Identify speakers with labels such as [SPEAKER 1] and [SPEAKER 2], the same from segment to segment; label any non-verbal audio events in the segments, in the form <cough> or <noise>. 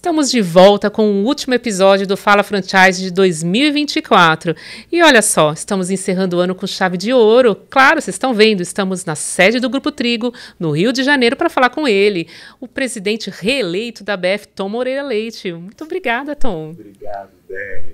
[SPEAKER 1] Estamos de volta com o último episódio do Fala Franchise de 2024. E olha só, estamos encerrando o ano com chave de ouro. Claro, vocês estão vendo, estamos na sede do Grupo Trigo, no Rio de Janeiro, para falar com ele, o presidente reeleito da BF, Tom Moreira Leite. Muito obrigada, Tom.
[SPEAKER 2] Obrigado, Déia.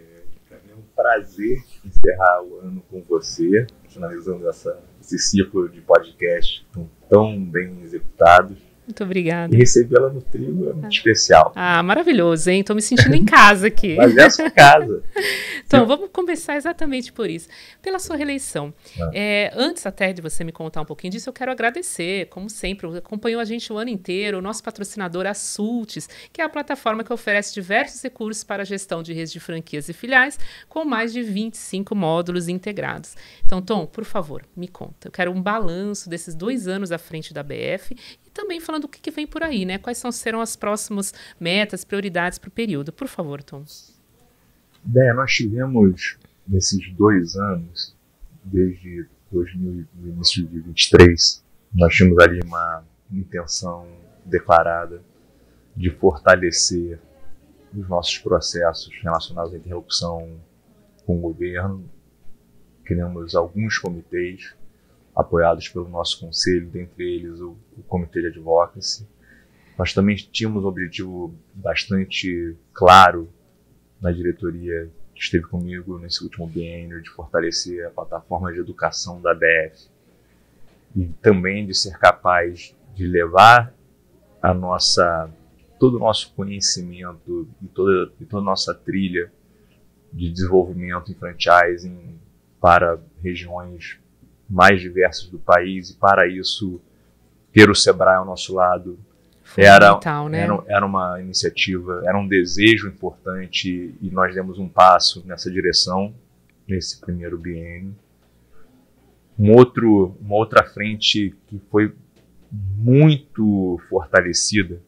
[SPEAKER 2] Para mim é um prazer encerrar o ano com você, finalizando essa, esse ciclo de podcast tão, tão bem executados
[SPEAKER 1] muito obrigada. E
[SPEAKER 2] recebê-la no trigo é muito ah. especial.
[SPEAKER 1] Ah, maravilhoso, hein? Estou me sentindo em casa aqui. Mas é a sua
[SPEAKER 2] casa. <laughs>
[SPEAKER 1] então, vamos começar exatamente por isso. Pela sua reeleição. Ah. É, antes até de você me contar um pouquinho disso, eu quero agradecer, como sempre, acompanhou a gente o ano inteiro, o nosso patrocinador, a Sultes, que é a plataforma que oferece diversos recursos para a gestão de redes de franquias e filiais, com mais de 25 módulos integrados. Então, Tom, por favor, me conta. Eu quero um balanço desses dois anos à frente da BF também falando o que, que vem por aí, né? Quais são, serão as próximas metas, prioridades para o período. Por favor, Tom.
[SPEAKER 2] Bem, nós tivemos nesses dois anos, desde 2000, início de 2023, nós tínhamos ali uma intenção declarada de fortalecer os nossos processos relacionados à interrupção com o governo. Criamos alguns comitês apoiados pelo nosso conselho, dentre eles o, o Comitê de Advocacy. Nós também tínhamos um objetivo bastante claro na diretoria que esteve comigo nesse último biênio de fortalecer a plataforma de educação da BF e também de ser capaz de levar a nossa todo o nosso conhecimento e toda, e toda a nossa trilha de desenvolvimento em franchising para regiões mais diversos do país, e para isso, ter o Sebrae ao nosso lado era, né? era, era uma iniciativa, era um desejo importante, e nós demos um passo nessa direção, nesse primeiro biênio. Um outro, uma outra frente que foi muito fortalecida,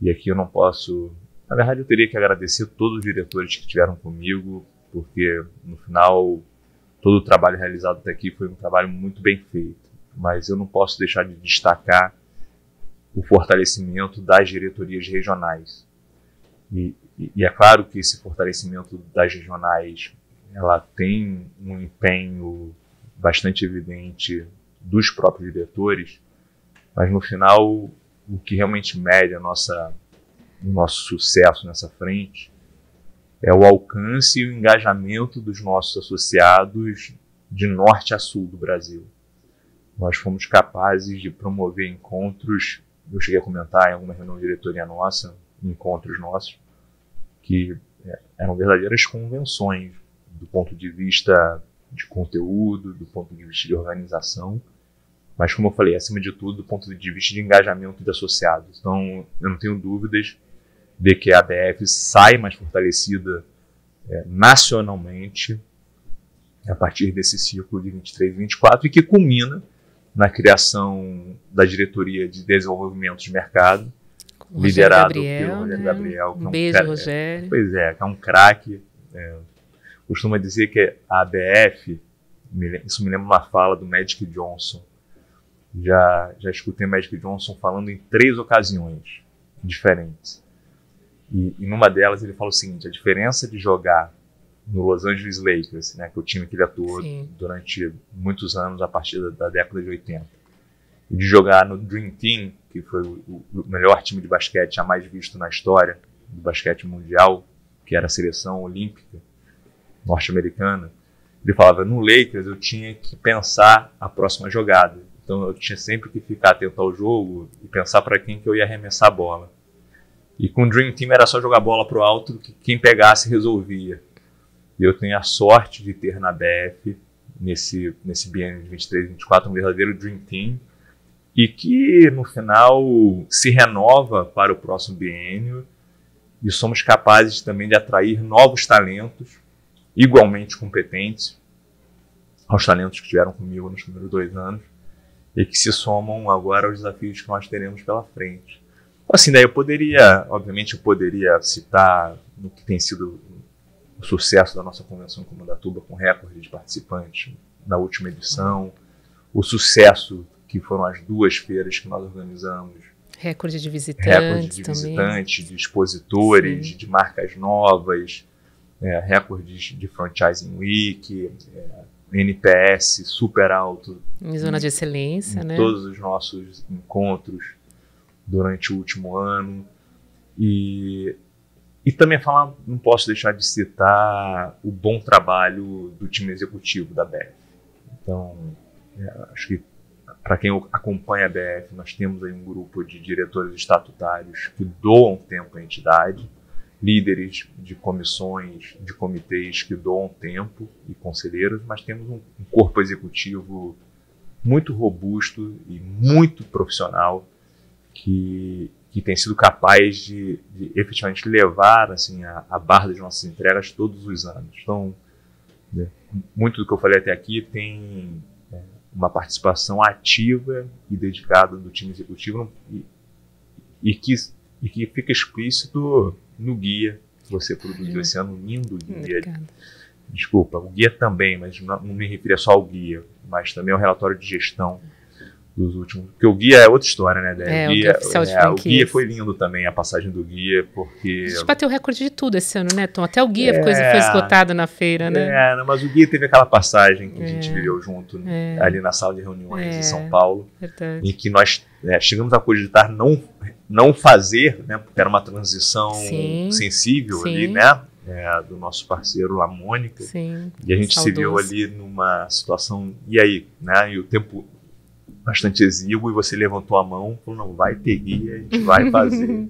[SPEAKER 2] e aqui eu não posso. Na verdade, eu teria que agradecer todos os diretores que estiveram comigo, porque no final todo o trabalho realizado até aqui foi um trabalho muito bem feito, mas eu não posso deixar de destacar o fortalecimento das diretorias regionais. E, e é claro que esse fortalecimento das regionais ela tem um empenho bastante evidente dos próprios diretores, mas no final o que realmente mede a nossa, o nosso sucesso nessa frente é o alcance e o engajamento dos nossos associados de norte a sul do Brasil. Nós fomos capazes de promover encontros, eu cheguei a comentar em alguma reunião de diretoria nossa, encontros nossos, que é, eram verdadeiras convenções do ponto de vista de conteúdo, do ponto de vista de organização, mas como eu falei, acima de tudo, do ponto de vista de engajamento de associados. Então, eu não tenho dúvidas de que a ABF sai mais fortalecida é, nacionalmente a partir desse ciclo de 23 e 24 e que culmina na criação da diretoria de desenvolvimento de mercado Rogério liderado Gabriel, pelo Rogério né? Gabriel. Que é um é um beijo, cara, é, Rogério. Pois é, que é um craque. É, costuma dizer que a ABF, isso me lembra uma fala do Magic Johnson. Já, já escutei o Magic Johnson falando em três ocasiões diferentes. E, e numa delas ele fala o seguinte: a diferença de jogar no Los Angeles Lakers, né, que é o time que ele atuou Sim. durante muitos anos, a partir da, da, década de 80, e de jogar no Dream Team, que foi o, o, melhor time de basquete jamais visto na história do basquete mundial, que era a seleção olímpica norte-americana, ele falava: no Lakers eu tinha que pensar a próxima jogada. Então eu tinha sempre que ficar atento ao jogo e pensar para quem que eu ia arremessar a bola. E com o Dream Team era só jogar bola pro alto que quem pegasse resolvia. E eu tenho a sorte de ter na BF, nesse, nesse biênio de 23 24, um verdadeiro Dream Team. E que no final se renova para o próximo biênio e somos capazes também de atrair novos talentos igualmente competentes aos talentos que tiveram comigo nos primeiros dois anos e que se somam agora aos desafios que nós teremos pela frente. Assim, daí né, eu poderia, obviamente, eu poderia citar no que tem sido o sucesso da nossa convenção em Comandatuba, com recorde de participantes na última edição, o sucesso que foram as duas feiras que nós organizamos.
[SPEAKER 1] Recorde de visitantes. Recorde de também. visitantes, de
[SPEAKER 2] expositores, de marcas novas, é, recordes de franchising week, é, NPS super alto. Em zona em, de excelência, em né? Todos os nossos encontros durante o último ano. E, e também falar, não posso deixar de citar o bom trabalho do time executivo da BF. Então, é, acho que para quem acompanha a BF, nós temos aí um grupo de diretores estatutários que doam tempo à entidade, líderes de comissões, de comitês que doam tempo e conselheiros, mas temos um corpo executivo muito robusto e muito profissional que, que tem sido capaz de, de efetivamente levar assim, a, a, barra das nossas entregas todos os anos. Então, né, muito do que eu falei até aqui tem é, uma participação ativa e dedicada do time executivo e, e, que, e que fica explícito no guia que você produziu esse ano, lindo guia. Obrigada. Desculpa, o guia também, mas não, não me refiro só ao guia, mas também ao relatório de gestão dos últimos. Porque o guia é outra história, né? É, guia, o, oficial é, de é, o guia foi lindo também, a passagem do guia, porque. A gente
[SPEAKER 1] bateu o recorde de tudo esse ano, né, Tom? Até o guia é, coisa foi esgotado na feira, né?
[SPEAKER 2] É, mas o guia teve aquela passagem que a é. gente viveu junto né, é. ali na sala de reuniões em São Paulo. Verdade. Em que nós chegamos a cogitar não, não fazer, né? Porque era uma transição Sim. sensível Sim. ali, né? É, do nosso parceiro a Mônica. Sim, e a gente saudoso. se viu ali numa situação. E aí, né? E o tempo, bastante exíguo e você levantou a mão, falou, não, vai ter guia, a gente vai <laughs> fazer.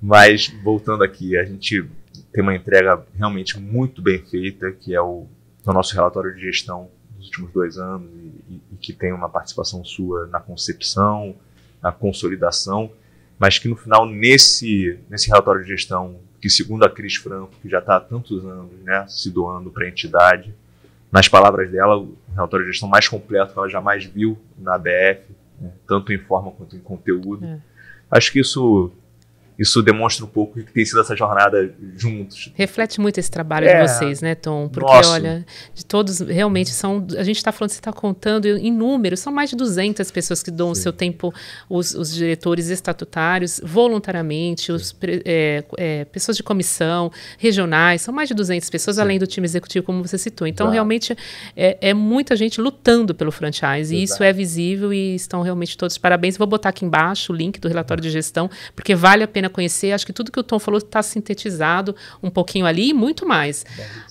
[SPEAKER 2] Mas voltando aqui, a gente tem uma entrega realmente muito bem feita, que é o, é o nosso relatório de gestão dos últimos dois anos e, e que tem uma participação sua na concepção, na consolidação, mas que no final, nesse, nesse relatório de gestão, que segundo a Cris Franco, que já está há tantos anos né, se doando para a entidade, nas palavras dela, o relatório de gestão mais completo que ela jamais viu na BF, né, tanto em forma quanto em conteúdo. É. Acho que isso isso demonstra um pouco o que tem sido essa jornada juntos.
[SPEAKER 1] Reflete muito esse trabalho é, de vocês, né, Tom? Porque, olha, de todos, realmente, são. A gente está falando, você está contando em números, são mais de 200 pessoas que dão Sim. o seu tempo, os, os, diretores estatutários, voluntariamente, os, é, é, pessoas de comissão, regionais, são mais de 200 pessoas, Sim. além do time executivo, como você citou. Então, realmente, é, é, muita gente lutando pelo franchise, Exato. e isso é visível e estão realmente todos parabéns. Vou botar aqui embaixo o link do relatório de gestão, porque vale a pena pena conhecer. Acho que tudo que o Tom falou está sintetizado um pouquinho ali e muito mais.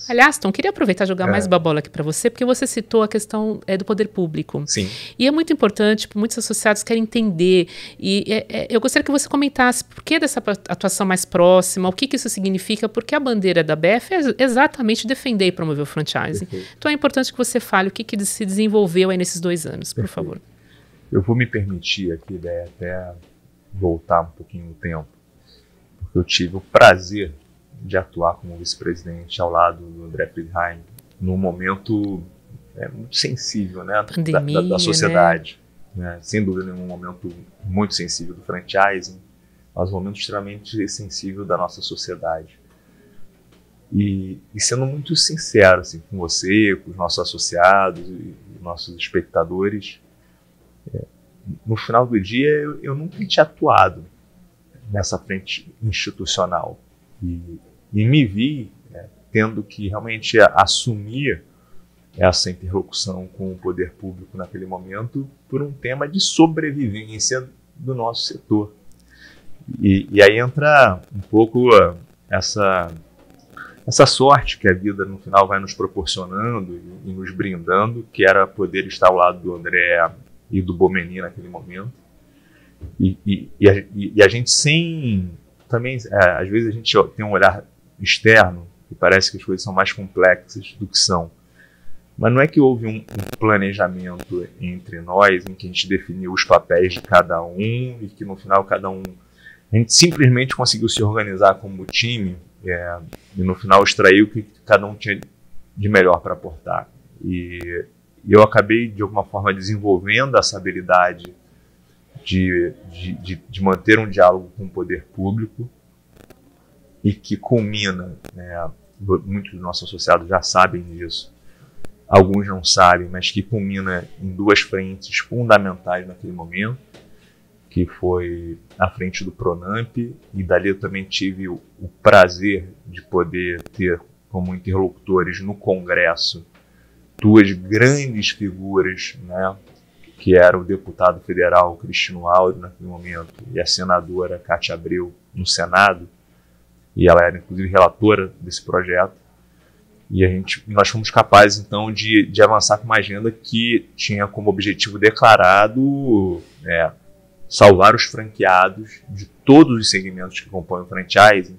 [SPEAKER 1] Aliás, Tom, queria aproveitar e jogar é. mais babola aqui para você, porque você citou a questão é, do poder público. Sim. E é muito importante, muitos associados querem entender. E é, é, eu gostaria que você comentasse por que dessa atuação mais próxima, o que, que isso significa, porque a bandeira da BF é exatamente defender e promover o franchising. Perfeito. Então é importante que você fale o que, que se desenvolveu aí nesses dois anos, Perfeito. por favor.
[SPEAKER 2] Eu vou me permitir aqui, né, até voltar um pouquinho no tempo eu tive o prazer de atuar como vice-presidente ao lado do André Friedheim num momento é, muito sensível né, Pandemia, da, da, sociedade. Né? Né? Sem dúvida nenhum, um momento muito sensível do franchising, mas um momento extremamente sensível da nossa sociedade. E, e, sendo muito sincero assim, com você, com os nossos associados e nossos espectadores, é, no final do dia eu, eu nunca tinha atuado nessa frente institucional. E, e me vi é, tendo que realmente assumir essa interlocução com o poder público naquele momento por um tema de sobrevivência do nosso setor. E, e aí entra um pouco ah, essa essa sorte que a vida no final vai nos proporcionando e nos brindando, que era poder estar ao lado do André e do Bomeni naquele momento. E, e, a, e a, gente sem. Também, é, às vezes a gente tem um olhar externo e parece que as coisas são mais complexas do que são. Mas não é que houve um, um, planejamento entre nós em que a gente definiu os papéis de cada um e que no final cada um. A gente simplesmente conseguiu se organizar como time é, e no final extraiu o que cada um tinha de melhor para aportar. E, e eu acabei, de alguma forma, desenvolvendo essa habilidade de, de, de, manter um diálogo com o poder público e que culmina, né, muitos dos nossos associados já sabem disso, alguns não sabem, mas que culmina em duas frentes fundamentais naquele momento, que foi a frente do Pronamp, e dali eu também tive o, o prazer de poder ter como interlocutores no Congresso duas grandes figuras, né, que era o deputado federal Cristino Áureo naquele momento e a senadora Cátia Abreu no Senado, e ela era inclusive relatora desse projeto. E a gente, nós fomos capazes então de, de avançar com uma agenda que tinha como objetivo declarado é, salvar os franqueados de todos os segmentos que compõem o franchising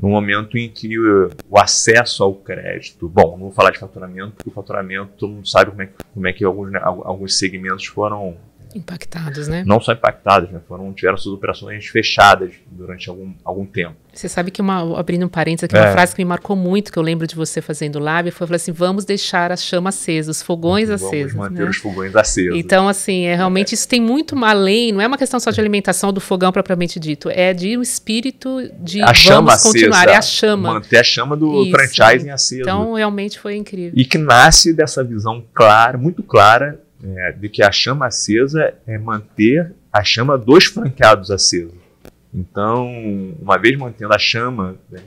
[SPEAKER 2] no momento em que uh, o acesso ao crédito, bom, não vou falar de faturamento, porque o faturamento, todo mundo sabe como é, como é que alguns, né, alguns segmentos foram
[SPEAKER 1] Impactados, né? Não
[SPEAKER 2] só impactados, né? Foram, tiveram suas operações fechadas durante algum, algum tempo.
[SPEAKER 1] Você sabe que uma, abrindo um parênteses aqui, é. uma frase que me marcou muito, que eu lembro de você fazendo live, foi falar assim: vamos deixar a chama acesa, os fogões vamos acesos. Vamos manter né? os
[SPEAKER 2] fogões acesos.
[SPEAKER 1] Então, assim, é realmente é. isso tem muito além, não é uma questão só de é. alimentação do fogão propriamente dito, é de um espírito de a chama continuar, acesa, é a chama. Manter
[SPEAKER 2] a chama do isso. franchising acesa. Então,
[SPEAKER 1] realmente foi incrível. E
[SPEAKER 2] que nasce dessa visão clara, muito clara é, de que a chama acesa é manter a chama dos franqueados acesa. Então, uma vez mantendo a chama, né,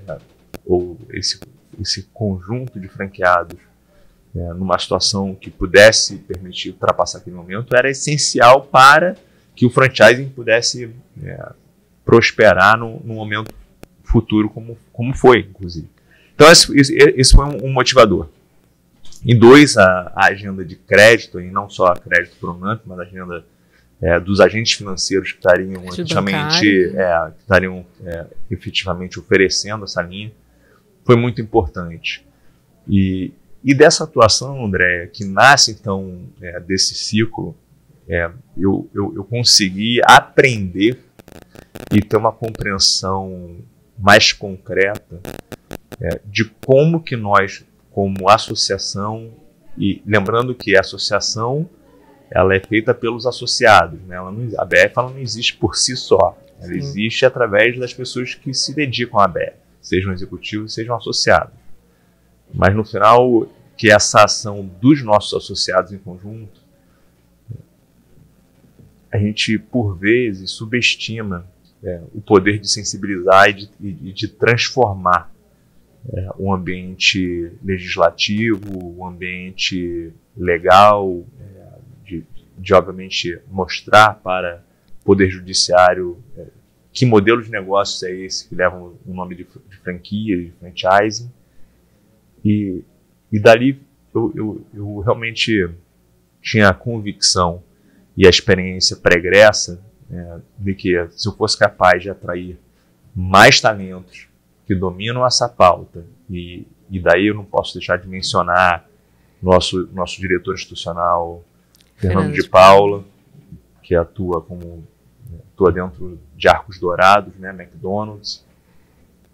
[SPEAKER 2] ou esse, esse conjunto de franqueados, né, numa situação que pudesse permitir ultrapassar aquele momento, era essencial para que o franchising pudesse é, prosperar no, no, momento futuro como, como foi, inclusive. Então, esse, esse foi um, um motivador. Em dois, a, a agenda de crédito, e não só a crédito pronante, mas a agenda é, dos agentes financeiros que estariam efetivamente, é, que é, efetivamente oferecendo essa linha, foi muito importante. E, e dessa atuação, André, que nasce então é, desse ciclo, é, eu, eu, eu consegui aprender e ter uma compreensão mais concreta é, de como que nós como associação e lembrando que a associação ela é feita pelos associados, né? Ela não, a BF ela não existe por si só, ela Sim. existe através das pessoas que se dedicam à BF, sejam executivos, sejam associados. Mas no final, que essa ação dos nossos associados em conjunto, a gente por vezes subestima é, o poder de sensibilizar e de, e de transformar é, um ambiente legislativo, um ambiente legal, é, de, de, obviamente mostrar para o Poder Judiciário é, que modelo de negócios é esse que levam o nome de, de franquia, de franchising. E, e dali eu, eu, eu realmente tinha a convicção e a experiência pregressa é, de que se eu fosse capaz de atrair mais talentos que dominam essa pauta, e, e daí eu não posso deixar de mencionar nosso, nosso diretor institucional, Fernando, de Paula, que atua como atua dentro de Arcos Dourados, né, McDonald's.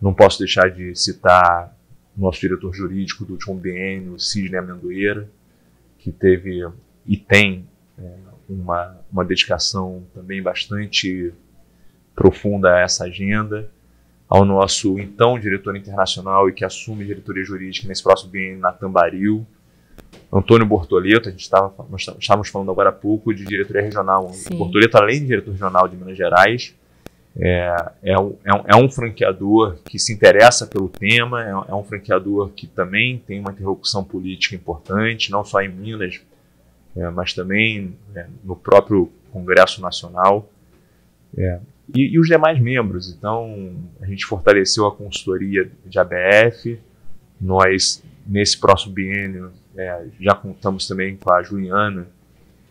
[SPEAKER 2] Não posso deixar de citar nosso diretor jurídico do último biênio, Sidney Amendoeira, que teve e tem é, uma, uma dedicação também bastante profunda a essa agenda ao nosso então diretor internacional e que assume diretoria jurídica nesse próximo bem na Baril, Antônio Bortoleto, a gente estava estávamos falando agora há pouco de diretoria regional. Sim. Bortoleto, além de diretor regional de Minas Gerais, é, é, um, é, é, um, franqueador que se interessa pelo tema, é, é, um franqueador que também tem uma interlocução política importante, não só em Minas, é, mas também é, no próprio Congresso Nacional e, e os demais membros. Então, a gente fortaleceu a consultoria de ABF, nós, nesse próximo biênio, é, já contamos também com a Juliana,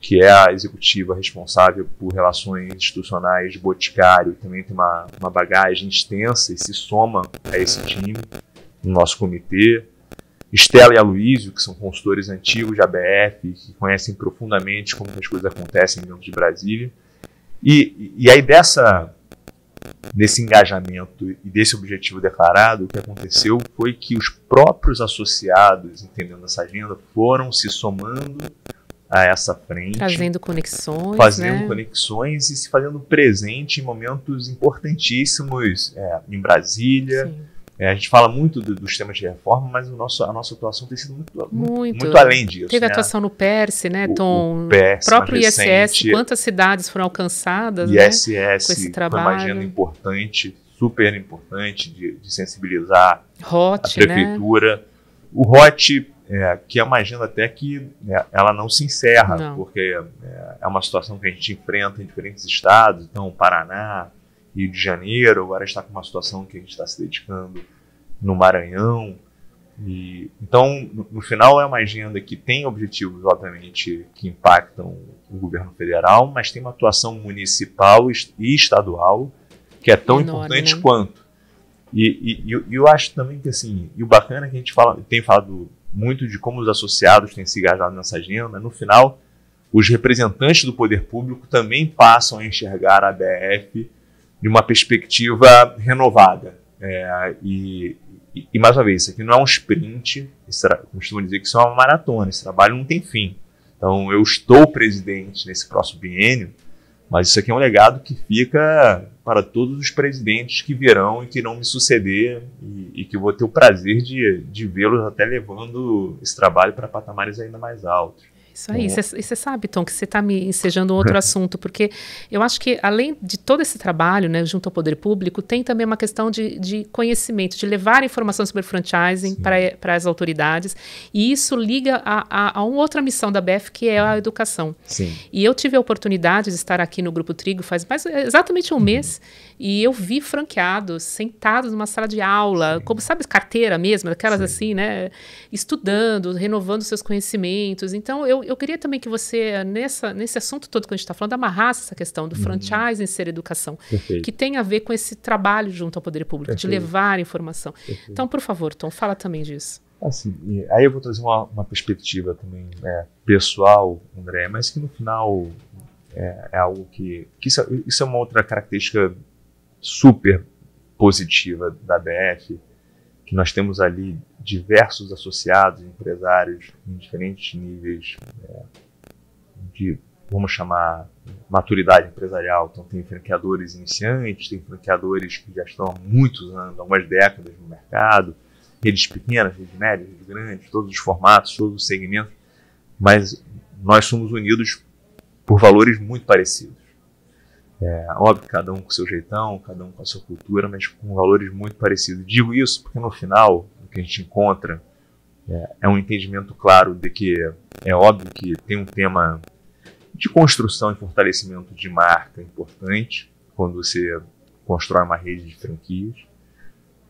[SPEAKER 2] que é a executiva responsável por relações institucionais de Boticário, também tem uma, uma bagagem extensa e se soma a esse time, no nosso comitê. Estela e Aloysio, que são consultores antigos de ABF, que conhecem profundamente como as coisas acontecem dentro de Brasília. E, e aí dessa desse engajamento e desse objetivo declarado, o que aconteceu foi que os próprios associados, entendendo essa agenda, foram se somando a essa frente, fazendo conexões, fazendo né? conexões e se fazendo presente em momentos importantíssimos é, em Brasília. Sim é, a gente fala muito do, dos temas de reforma, mas o nosso, a nossa atuação tem sido muito, muito. muito além disso. Teve né? atuação
[SPEAKER 1] no PERS, né, Tom? O, o PERS, próprio ISS, recente, quantas cidades foram alcançadas ISS, né, com esse trabalho? Uma agenda
[SPEAKER 2] importante, super importante de, de sensibilizar Hot, a né? prefeitura. Né? O ROT, é, que é uma agenda até que é, ela não se encerra, não. porque é, é, uma situação que a gente enfrenta em diferentes estados, então Paraná, Rio de Janeiro, agora está com uma situação que a gente está se dedicando no Maranhão. E, então, no, final, é uma agenda que tem objetivos, obviamente, que impactam o governo federal, mas tem uma atuação municipal e estadual que é tão Enorme, importante né? quanto. E, e eu, eu, acho também que, assim, e o bacana é que a gente fala, tem falado muito de como os associados têm se engajado nessa agenda, no final, os representantes do poder público também passam a enxergar a BF de uma perspectiva renovada. É, e, e, mais uma vez, isso aqui não é um sprint, costumam costumo dizer que isso é uma maratona, esse trabalho não tem fim. Então, eu estou presidente nesse próximo biênio, mas isso aqui é um legado que fica para todos os presidentes que virão e que irão me suceder e, e que vou ter o prazer de, de vê-los até levando esse trabalho para patamares ainda mais altos.
[SPEAKER 1] Isso aí. E você sabe, Tom, que você está me ensejando um outro <laughs> assunto, porque eu acho que, além de todo esse trabalho né, junto ao poder público, tem também uma questão de, de conhecimento, de levar informação sobre franchising para eh, as autoridades. E isso liga a, a, a uma outra missão da BF, que é a uhum. educação. Sim. E eu tive a oportunidade de estar aqui no Grupo Trigo faz mais, eh, exatamente um uhum. mês, e eu vi franqueados sentados numa sala de aula, Sim. como, sabe, carteira mesmo, aquelas Sim. assim, né? Estudando, renovando seus conhecimentos. Então, eu, eu queria também que você, nessa, nesse assunto todo que a gente está falando, amarrasse essa questão do uhum. franchising ser educação, Perfeito. que tem a ver com esse trabalho junto ao poder público, Perfeito. de levar informação. Perfeito. Então, por favor, Tom, fala também disso.
[SPEAKER 2] Assim, aí eu vou trazer uma, uma perspectiva também né, pessoal, André, mas que no final é, é algo que, que isso, é, isso, é uma outra característica super positiva da BF, que nós temos ali diversos associados, empresários em diferentes níveis é, de, vamos chamar, maturidade empresarial. Então, tem franqueadores iniciantes, tem franqueadores que já estão há muitos anos, algumas décadas no mercado, redes pequenas, redes médias, redes grandes, todos os formatos, todos os segmentos, mas nós somos unidos por valores muito parecidos. É, óbvio, cada um com seu jeitão, cada um com a sua cultura, mas com valores muito parecidos. Digo isso porque no final, o que a gente encontra é, é um entendimento claro de que é óbvio que tem um tema de construção e fortalecimento de marca importante quando você constrói uma rede de franquias.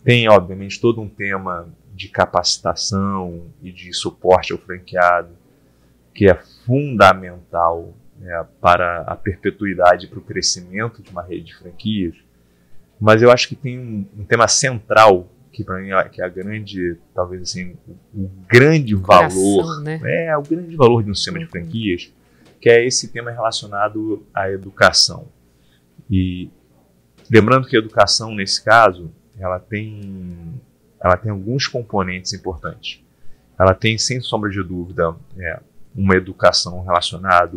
[SPEAKER 2] Tem, obviamente, todo um tema de capacitação e de suporte ao franqueado que é fundamental é, para a perpetuidade, para o crescimento de uma rede de franquias, mas eu acho que tem um, um tema central que para mim é, que é a grande, talvez assim, o, grande valor, né? né? é o grande valor de um sistema uhum. de franquias, que é esse tema relacionado à educação. E lembrando que a educação nesse caso, ela tem ela tem alguns componentes importantes. Ela tem, sem sombra de dúvida, é, uma educação relacionada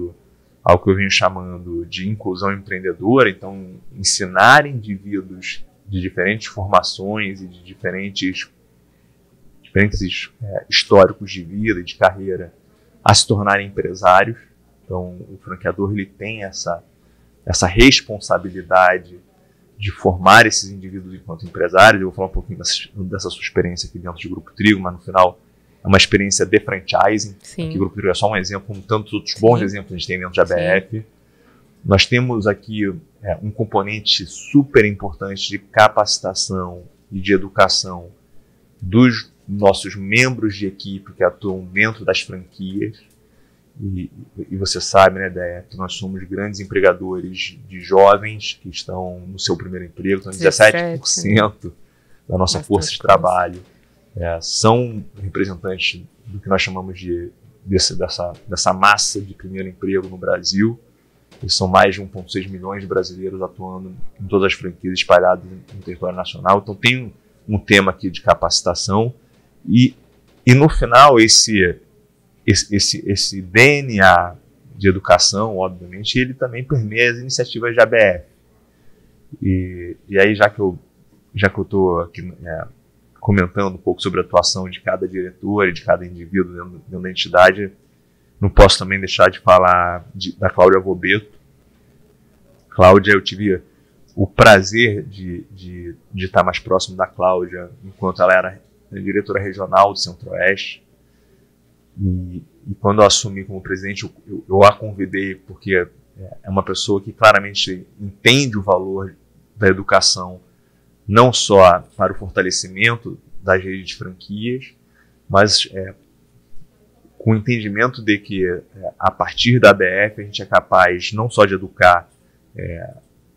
[SPEAKER 2] ao que eu venho chamando de inclusão empreendedora, então ensinar indivíduos de diferentes formações e de diferentes, diferentes é, históricos de vida e de carreira a se tornarem empresários. Então o franqueador ele tem essa, essa responsabilidade de formar esses indivíduos enquanto empresários. Eu vou falar um pouquinho dessa, dessa sua experiência aqui dentro do Grupo Trigo, mas no final é uma experiência de franchising. Sim. Aqui o Grupo Trigo é só um exemplo, como tantos outros bons Sim. exemplos que a gente tem dentro da ABF. Sim. Nós temos aqui é, um componente super importante de capacitação e de educação dos nossos membros de equipe que atuam dentro das franquias. E, e você sabe, né, Déia, que nós somos grandes empregadores de jovens que estão no seu primeiro emprego, então 17%, 17 da nossa força de trabalho. Coisa é, são representantes do que nós chamamos de desse, dessa, dessa massa de primeiro emprego no Brasil. E são mais de 1,6 milhões de brasileiros atuando em todas as franquias espalhadas no território nacional. Então tem um, um tema aqui de capacitação e, e no final esse, esse, esse, esse DNA de educação, obviamente, ele também permeia as iniciativas de ABF. E, e aí, já que eu já que eu estou aqui é, comentando um pouco sobre a atuação de cada diretor e de cada indivíduo dentro, dentro da entidade, não posso também deixar de falar de, da Cláudia Robeto. Cláudia, eu tive o prazer de, de, de estar mais próximo da Cláudia enquanto ela era diretora regional do Centro-Oeste. E, e, quando eu assumi como presidente, eu, eu, eu a convidei porque é, é uma pessoa que claramente entende o valor da educação não só para o fortalecimento das redes de franquias, mas é, com o entendimento de que é, a partir da ABF a gente é capaz não só de educar é,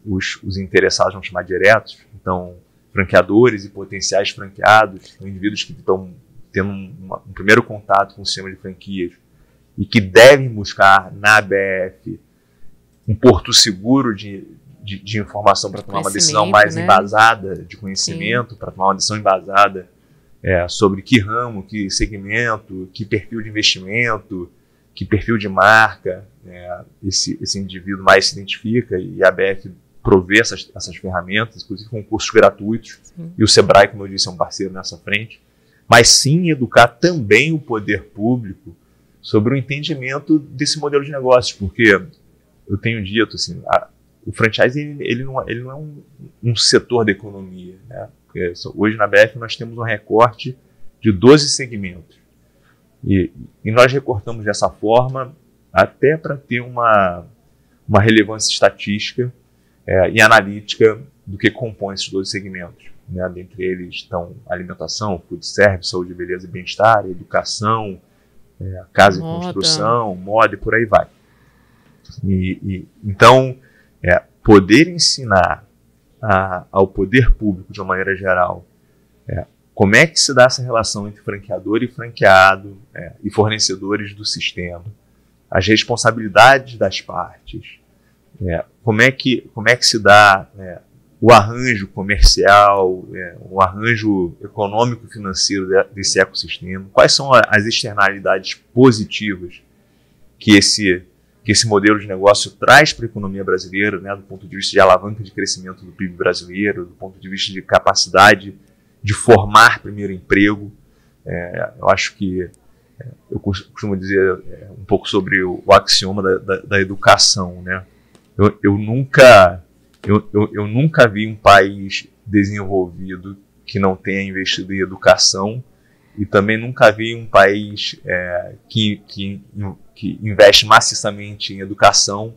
[SPEAKER 2] os, os, interessados, vamos chamar diretos, então franqueadores e potenciais franqueados, indivíduos que estão tendo um, uma, um primeiro contato com o sistema de franquias e que devem buscar na ABF um porto seguro de, de, de informação para tomar uma decisão mais né? embasada, de conhecimento para tomar uma decisão embasada é, sobre que ramo, que segmento, que perfil de investimento, que perfil de marca né, esse, esse indivíduo mais se identifica e a BF prover essas, essas ferramentas, inclusive com cursos gratuitos. Sim. E o Sebrae, como eu disse, é um parceiro nessa frente. Mas sim educar também o poder público sobre o entendimento desse modelo de negócio porque eu tenho dito assim, a, o franchising ele não, é, ele não é um, um setor da economia. Né? hoje na BF nós temos um recorte de 12 segmentos. E, e nós recortamos dessa forma até para ter uma, uma relevância estatística é, e analítica do que compõe esses 12 segmentos. Né? Dentre eles estão alimentação, food service, saúde, beleza e bem-estar, educação, é, casa moda. e construção, moda e por aí vai. E, e, então, poder ensinar a, ao poder público, de uma maneira geral, é, como é que se dá essa relação entre franqueador e franqueado é, e fornecedores do sistema, as responsabilidades das partes, é, como, é que, como é que se dá é, o arranjo comercial, é, o arranjo econômico financeiro de, desse ecossistema, quais são as externalidades positivas que esse que esse modelo de negócio traz para a economia brasileira, né, do ponto de vista de alavanca de crescimento do PIB brasileiro, do ponto de vista de capacidade de formar primeiro emprego. É, eu acho que é, eu costumo dizer é, um pouco sobre o, axioma da, da, da, educação, né? Eu, eu nunca eu, eu, eu nunca vi um país desenvolvido que não tenha investido em educação e também nunca vi um país é, que, que, que, investe maciçamente em educação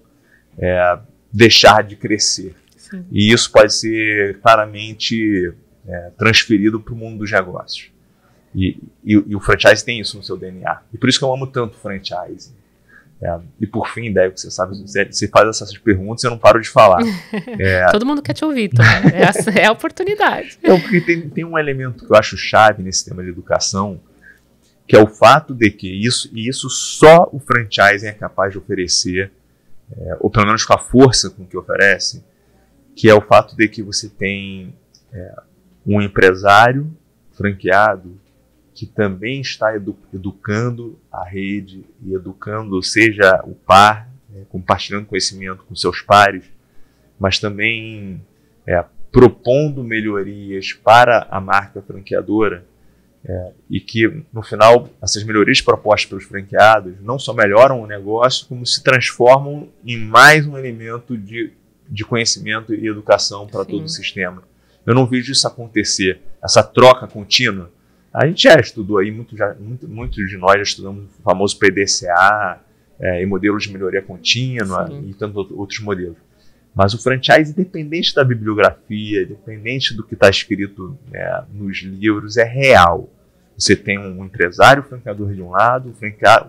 [SPEAKER 2] é, deixar de crescer. Sim. E isso pode ser claramente é, transferido para o mundo dos negócios. E, e, e, o franchise tem isso no seu DNA. E por isso que eu amo tanto o franchise. É, e por fim, daí você sabe, você faz essas perguntas e eu não paro de falar. <laughs> É, Todo
[SPEAKER 1] mundo quer te ouvir, então. É, é a, oportunidade.
[SPEAKER 2] porque tem, tem, um elemento que eu acho chave nesse tema de educação, que é o fato de que isso, e isso só o franchising é capaz de oferecer, é, ou pelo menos com a força com que oferece, que é o fato de que você tem é, um empresário franqueado que também está edu educando a rede e educando, seja o par, né, compartilhando conhecimento com seus pares, mas também é, propondo melhorias para a marca franqueadora é, e que, no final, essas melhorias propostas pelos franqueados não só melhoram o negócio, como se transformam em mais um elemento de, de conhecimento e educação para todo o sistema. Eu não vejo isso acontecer, essa troca contínua a gente já estudou aí, muitos muito, muito de nós já estudamos o famoso PDCA é, e modelos de melhoria contínua Sim. e tantos outros modelos. Mas o franchise, independente da bibliografia, independente do que está escrito né, nos livros, é real. Você tem um empresário franqueador de um lado,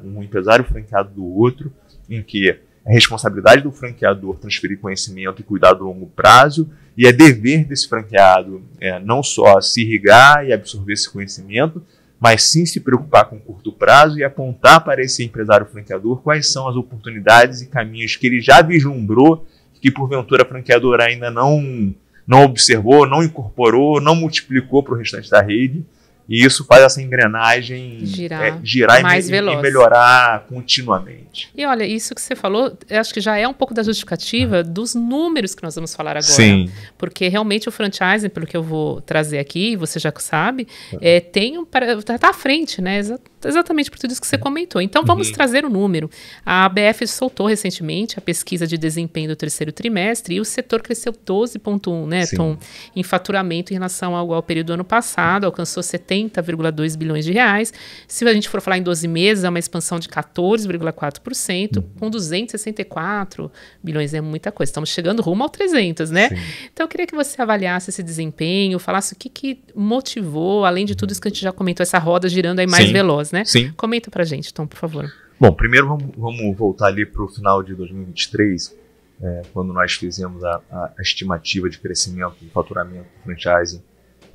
[SPEAKER 2] um, um empresário franqueado do outro, em que é responsabilidade do franqueador transferir conhecimento e cuidado a longo prazo, e é dever desse franqueado é, não só se irrigar e absorver esse conhecimento, mas sim se preocupar com o curto prazo e apontar para esse empresário franqueador quais são as oportunidades e caminhos que ele já vislumbrou, que porventura o franqueador ainda não, não observou, não incorporou, não multiplicou para o restante da rede e isso faz essa engrenagem girar, é, girar mais e, veloz. e melhorar continuamente.
[SPEAKER 1] E olha, isso que você falou, acho que já é um pouco da justificativa ah. dos números que nós vamos falar agora. Sim. Porque realmente o franchising, pelo que eu vou trazer aqui, você já sabe, tá. é, tem um, tá, tá à frente, né? Exatamente por tudo isso que você comentou. Então vamos uhum. trazer o um número. A ABF soltou recentemente a pesquisa de desempenho do terceiro trimestre e o setor cresceu 12,1, né, Sim. Tom, em faturamento em relação ao, ao período do ano passado, alcançou 70 60,2 bilhões de reais. Se a gente for falar em 12 meses, é uma expansão de 14,4%, uhum. com 264 bilhões é muita coisa. Estamos chegando rumo ao 300, né? Sim. Então eu queria que você avaliasse esse desempenho, falasse o que, que motivou, além de tudo isso que a gente já comentou, essa roda girando aí mais Sim. veloz, né? Sim. Comenta pra gente, então, por favor.
[SPEAKER 2] Bom, primeiro vamos, vamos voltar ali para o final de 2023, é, quando nós fizemos a, a, estimativa de crescimento do faturamento do franchising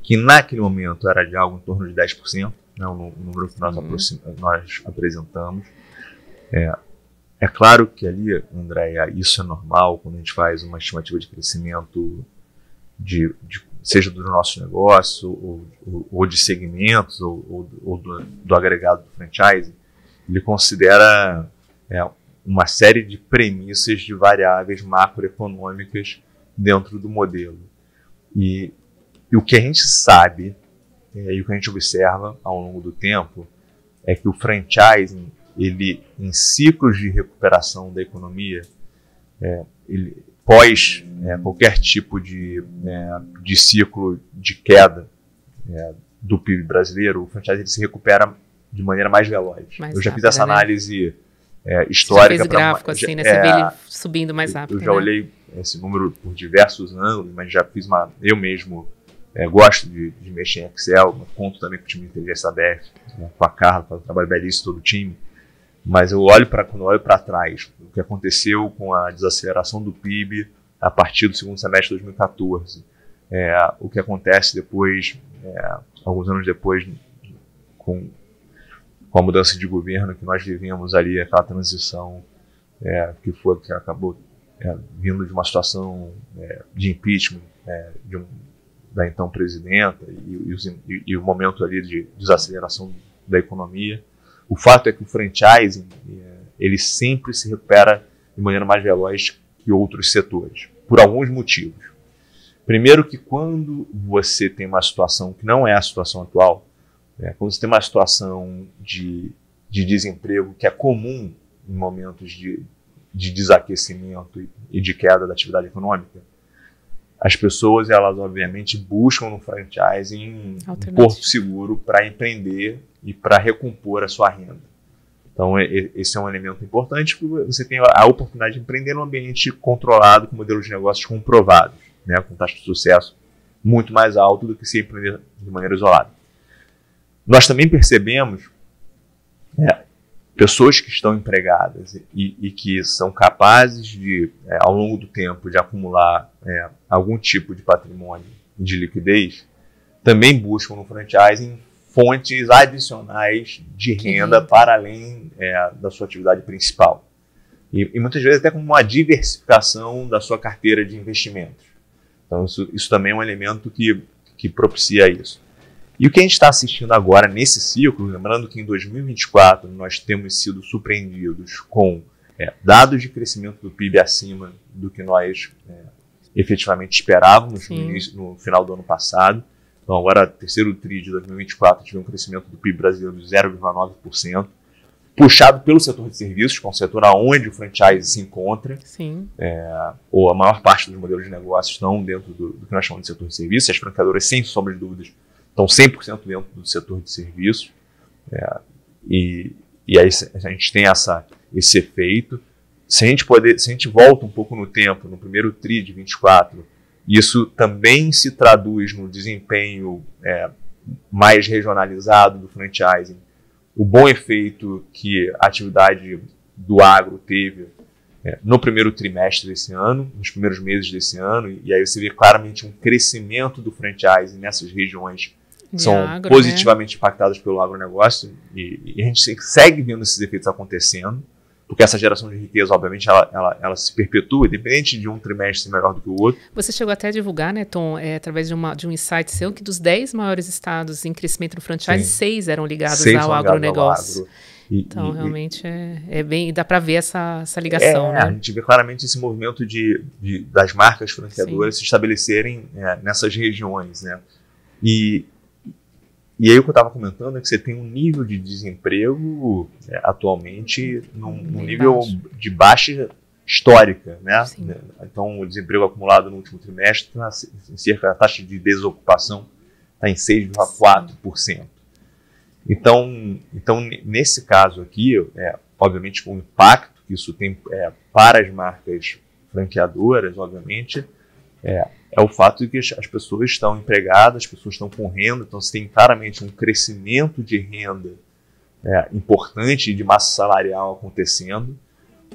[SPEAKER 2] que naquele momento era de algo em torno de 10%, né, o número que nós, uhum. nós apresentamos. É, é, claro que ali, Andréia, isso é normal quando a gente faz uma estimativa de crescimento, de, de seja do nosso negócio, ou, ou, ou de segmentos, ou, ou do, do, agregado do franchise, ele considera é, uma série de premissas de variáveis macroeconômicas dentro do modelo. E e o que a gente sabe, é, e o que a gente observa ao longo do tempo, é que o franchising, ele, em ciclos de recuperação da economia, é, ele, pós é, qualquer tipo de, é, de ciclo de queda é, do PIB brasileiro, o franchising se recupera de maneira mais veloz. Mais eu já rápido, fiz essa né? análise é, histórica. Você já fez gráfico, pra, assim, né? Você é, vê ele subindo mais rápido. Eu, eu já né? olhei esse número por diversos anos, mas já fiz uma, eu mesmo é, gosto de, de, mexer em Excel, conto também com o time de inteligência aberta, né, com a Carla, faz um trabalho belíssimo todo o time. Mas eu olho para quando eu olho para trás, o que aconteceu com a desaceleração do PIB a partir do segundo semestre de 2014, é, o que acontece depois, é, alguns anos depois, com, com a mudança de governo que nós vivemos ali, aquela transição é, que foi que acabou é, vindo de uma situação é, de impeachment, de um da então presidenta e, e, os, e, e o momento ali de desaceleração da economia. O fato é que o franchising eh, ele sempre se recupera de maneira mais veloz que outros setores, por alguns motivos. Primeiro que quando você tem uma situação que não é a situação atual, né, quando você tem uma situação de, de desemprego que é comum em momentos de, de desaquecimento e, e de queda da atividade econômica, as pessoas elas obviamente buscam no franchising um porto seguro para empreender e para recompor a sua renda. Então esse é um elemento importante porque você tem a oportunidade de empreender num ambiente controlado com modelos de negócios comprovados, né, com taxa de sucesso muito mais alto do que se empreender de maneira isolada. Nós também percebemos é, pessoas que estão empregadas e, e que são capazes de, é, ao longo do tempo, de acumular é, algum tipo de patrimônio de liquidez, também buscam no franchising fontes adicionais de renda para além é, da sua atividade principal. E, e, muitas vezes até como uma diversificação da sua carteira de investimentos. Então isso, isso também é um elemento que, que propicia isso. E o que a gente está assistindo agora nesse ciclo, lembrando que em 2024 nós temos sido surpreendidos com é, dados de crescimento do PIB acima do que nós é, efetivamente esperávamos no, início, no, final do ano passado. Então, agora, terceiro TRI de 2024, tivemos um crescimento do PIB brasileiro de 0,9%, puxado pelo setor de serviços, que é um setor onde o franchise se encontra. É, ou a maior parte dos modelos de negócio estão dentro do, do que nós chamamos de setor de serviços. As franqueadoras, sem sombra de dúvidas, estão 100% dentro do setor de serviços. É, e, e aí a gente tem essa, esse efeito. Se a, gente poder, se a gente volta um pouco no tempo, no primeiro TRI de 24, isso também se traduz no desempenho é, mais regionalizado do franchising. O bom efeito que a atividade do agro teve é, no primeiro trimestre desse ano, nos primeiros meses desse ano, e, e aí você vê claramente um crescimento do franchising nessas regiões são agro, né? positivamente né? impactadas pelo agronegócio e, e a gente segue vendo esses efeitos acontecendo, porque essa geração de riqueza, obviamente, ela, ela, ela se perpetua, independente de um trimestre melhor do que o outro.
[SPEAKER 1] Você chegou até a divulgar, né, Tom, é, através de, uma, de um insight seu, que dos 10 maiores estados em crescimento no franchise, 6 seis eram ligados seis ao agronegócio. E, então, e, realmente, é, é bem. dá para ver essa, essa ligação. É, né? A
[SPEAKER 2] gente vê claramente esse movimento de, de das marcas franqueadoras Sim. se estabelecerem é, nessas regiões. Né? E, e aí o que eu estava comentando é que você tem um nível de desemprego né, atualmente num, num nível baixo. de baixa histórica, né? Sim. Então o desemprego acumulado no último trimestre tá cerca a taxa de desocupação está em 6,4%. Então, então nesse caso aqui, é, obviamente o impacto que isso tem é, para as marcas franqueadoras, obviamente, é, é o fato de que as pessoas estão empregadas, as pessoas estão com renda, então você tem claramente um crescimento de renda é, importante de massa salarial acontecendo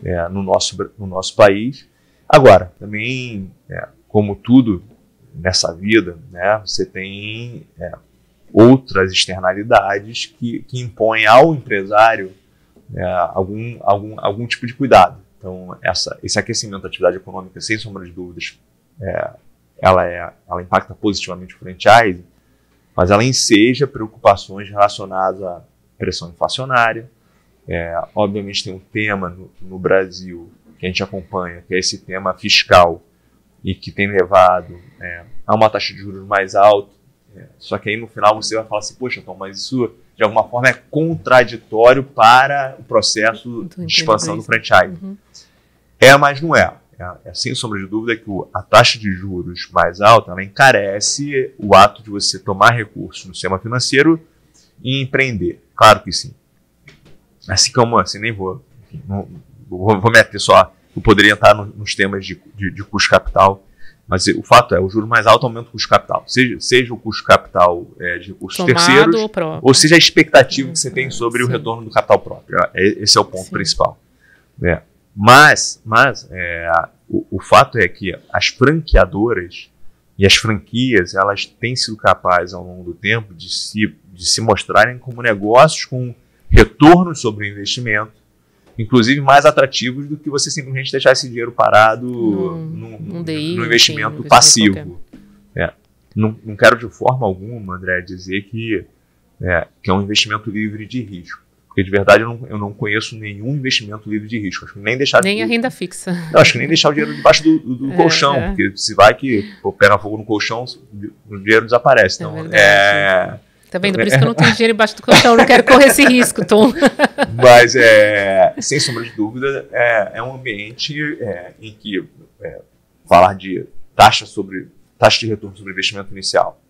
[SPEAKER 2] é, no, nosso, no nosso país. Agora, também, é, como tudo nessa vida, né, você tem é, outras externalidades que, que impõem ao empresário algum, algum, algum tipo de cuidado. Então, essa, esse aquecimento da atividade econômica, sem sombra de dúvidas, é, ela, é, ela impacta positivamente o franchise, mas ela enseja preocupações relacionadas à pressão inflacionária. É, obviamente tem um tema no, no Brasil que a gente acompanha, que é esse tema fiscal e que tem levado é, a uma taxa de juros mais alta. É, só que aí no final você vai falar assim, poxa, Tom, mas isso de alguma forma é contraditório para o processo de expansão do franchise. Uhum. É, mas não é. É, é, sem sombra de dúvida que o, a taxa de juros mais alta ela encarece o ato de você tomar recursos no sistema financeiro e empreender. Claro que sim. Assim como assim, nem vou, não, vou, vou só, eu poderia entrar no, nos temas de, de, de custo capital mas o fato é, o juro mais alto aumenta o custo capital. Seja, seja o custo capital é, de recursos Tomado terceiros, ou, ou, seja a expectativa que você tem uhum. sobre o retorno do capital próprio. É, esse é o ponto sim. principal. Né? Mas, mas é, o, o, fato é que as franqueadoras e as franquias elas têm sido capazes ao longo do tempo de se, de se mostrarem como negócios com retornos sobre o investimento, inclusive mais atrativos do que você simplesmente deixar esse dinheiro parado no,
[SPEAKER 1] no, um DI, no investimento, sim, passivo.
[SPEAKER 2] É. Não, não, quero de forma alguma, André, dizer que é, que é um investimento livre de risco. Porque de verdade eu não, eu não conheço nenhum investimento livre de risco. Acho que nem deixar nem de, a
[SPEAKER 1] renda fixa. <laughs> Não, acho que nem deixar o dinheiro debaixo do, do é, colchão, é.
[SPEAKER 2] porque se vai que pô, pega fogo no colchão, o dinheiro desaparece. É então, é
[SPEAKER 1] Tá vendo? Por isso que eu não tenho dinheiro embaixo do colchão, eu não quero correr esse risco, Tom.
[SPEAKER 2] <laughs> Mas, é, sem sombra de dúvida, é, é um ambiente é, em que é, falar de taxa sobre taxa de retorno sobre investimento inicial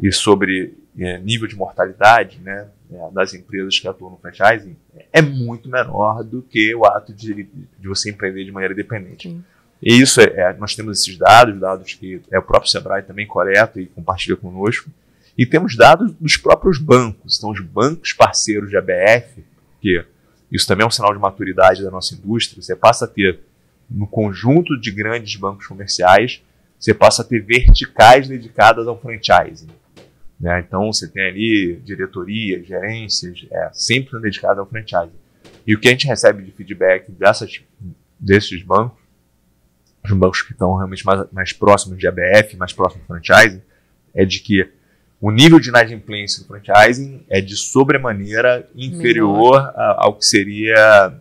[SPEAKER 2] e sobre é, nível de mortalidade né, é, das empresas que atuam no franchising é muito menor do que o ato de, de você empreender de maneira independente. Sim. E isso é, é, nós temos esses dados, dados que é o próprio Sebrae também coleta e compartilha conosco, e temos dados dos próprios bancos. Então, os bancos parceiros de ABF, que isso também é um sinal de maturidade da nossa indústria, você passa a ter, no conjunto de grandes bancos comerciais, você passa a ter verticais dedicadas ao franchising. Né? Então, você tem ali diretoria, gerências, é, sempre dedicado ao franchise. E o que a gente recebe de feedback dessas, desses bancos, os bancos que estão realmente mais, mais próximos de ABF, mais próximos do franchising, é de que o nível de inadimplência do franchising é de sobremaneira inferior a, ao que seria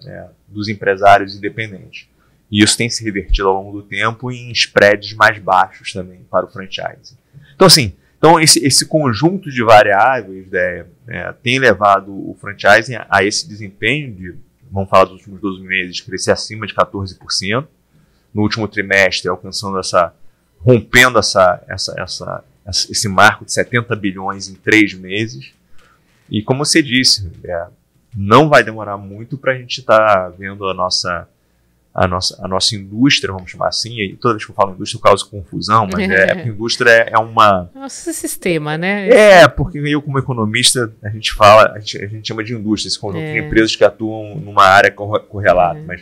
[SPEAKER 2] é, dos empresários independentes. E isso tem se revertido ao longo do tempo em spreads mais baixos também para o franchising. Então, assim, então, esse, esse conjunto de variáveis né, é, tem levado o franchising a, esse desempenho de, vamos falar dos últimos 12 meses, crescer acima de 14%, no último trimestre alcançando essa, rompendo essa, essa, essa, esse marco de 70 bilhões em três meses. E como você disse, é, não vai demorar muito para a gente estar tá vendo a nossa a nossa, a nossa indústria, vamos chamar assim, e toda vez que eu falo indústria eu causo confusão, mas é, <laughs> indústria é, uma...
[SPEAKER 1] Nosso sistema, né? É,
[SPEAKER 2] porque eu como economista, a gente fala, a gente, a gente chama de indústria, esse conjunto é. de empresas que atuam numa área correlata, é. mas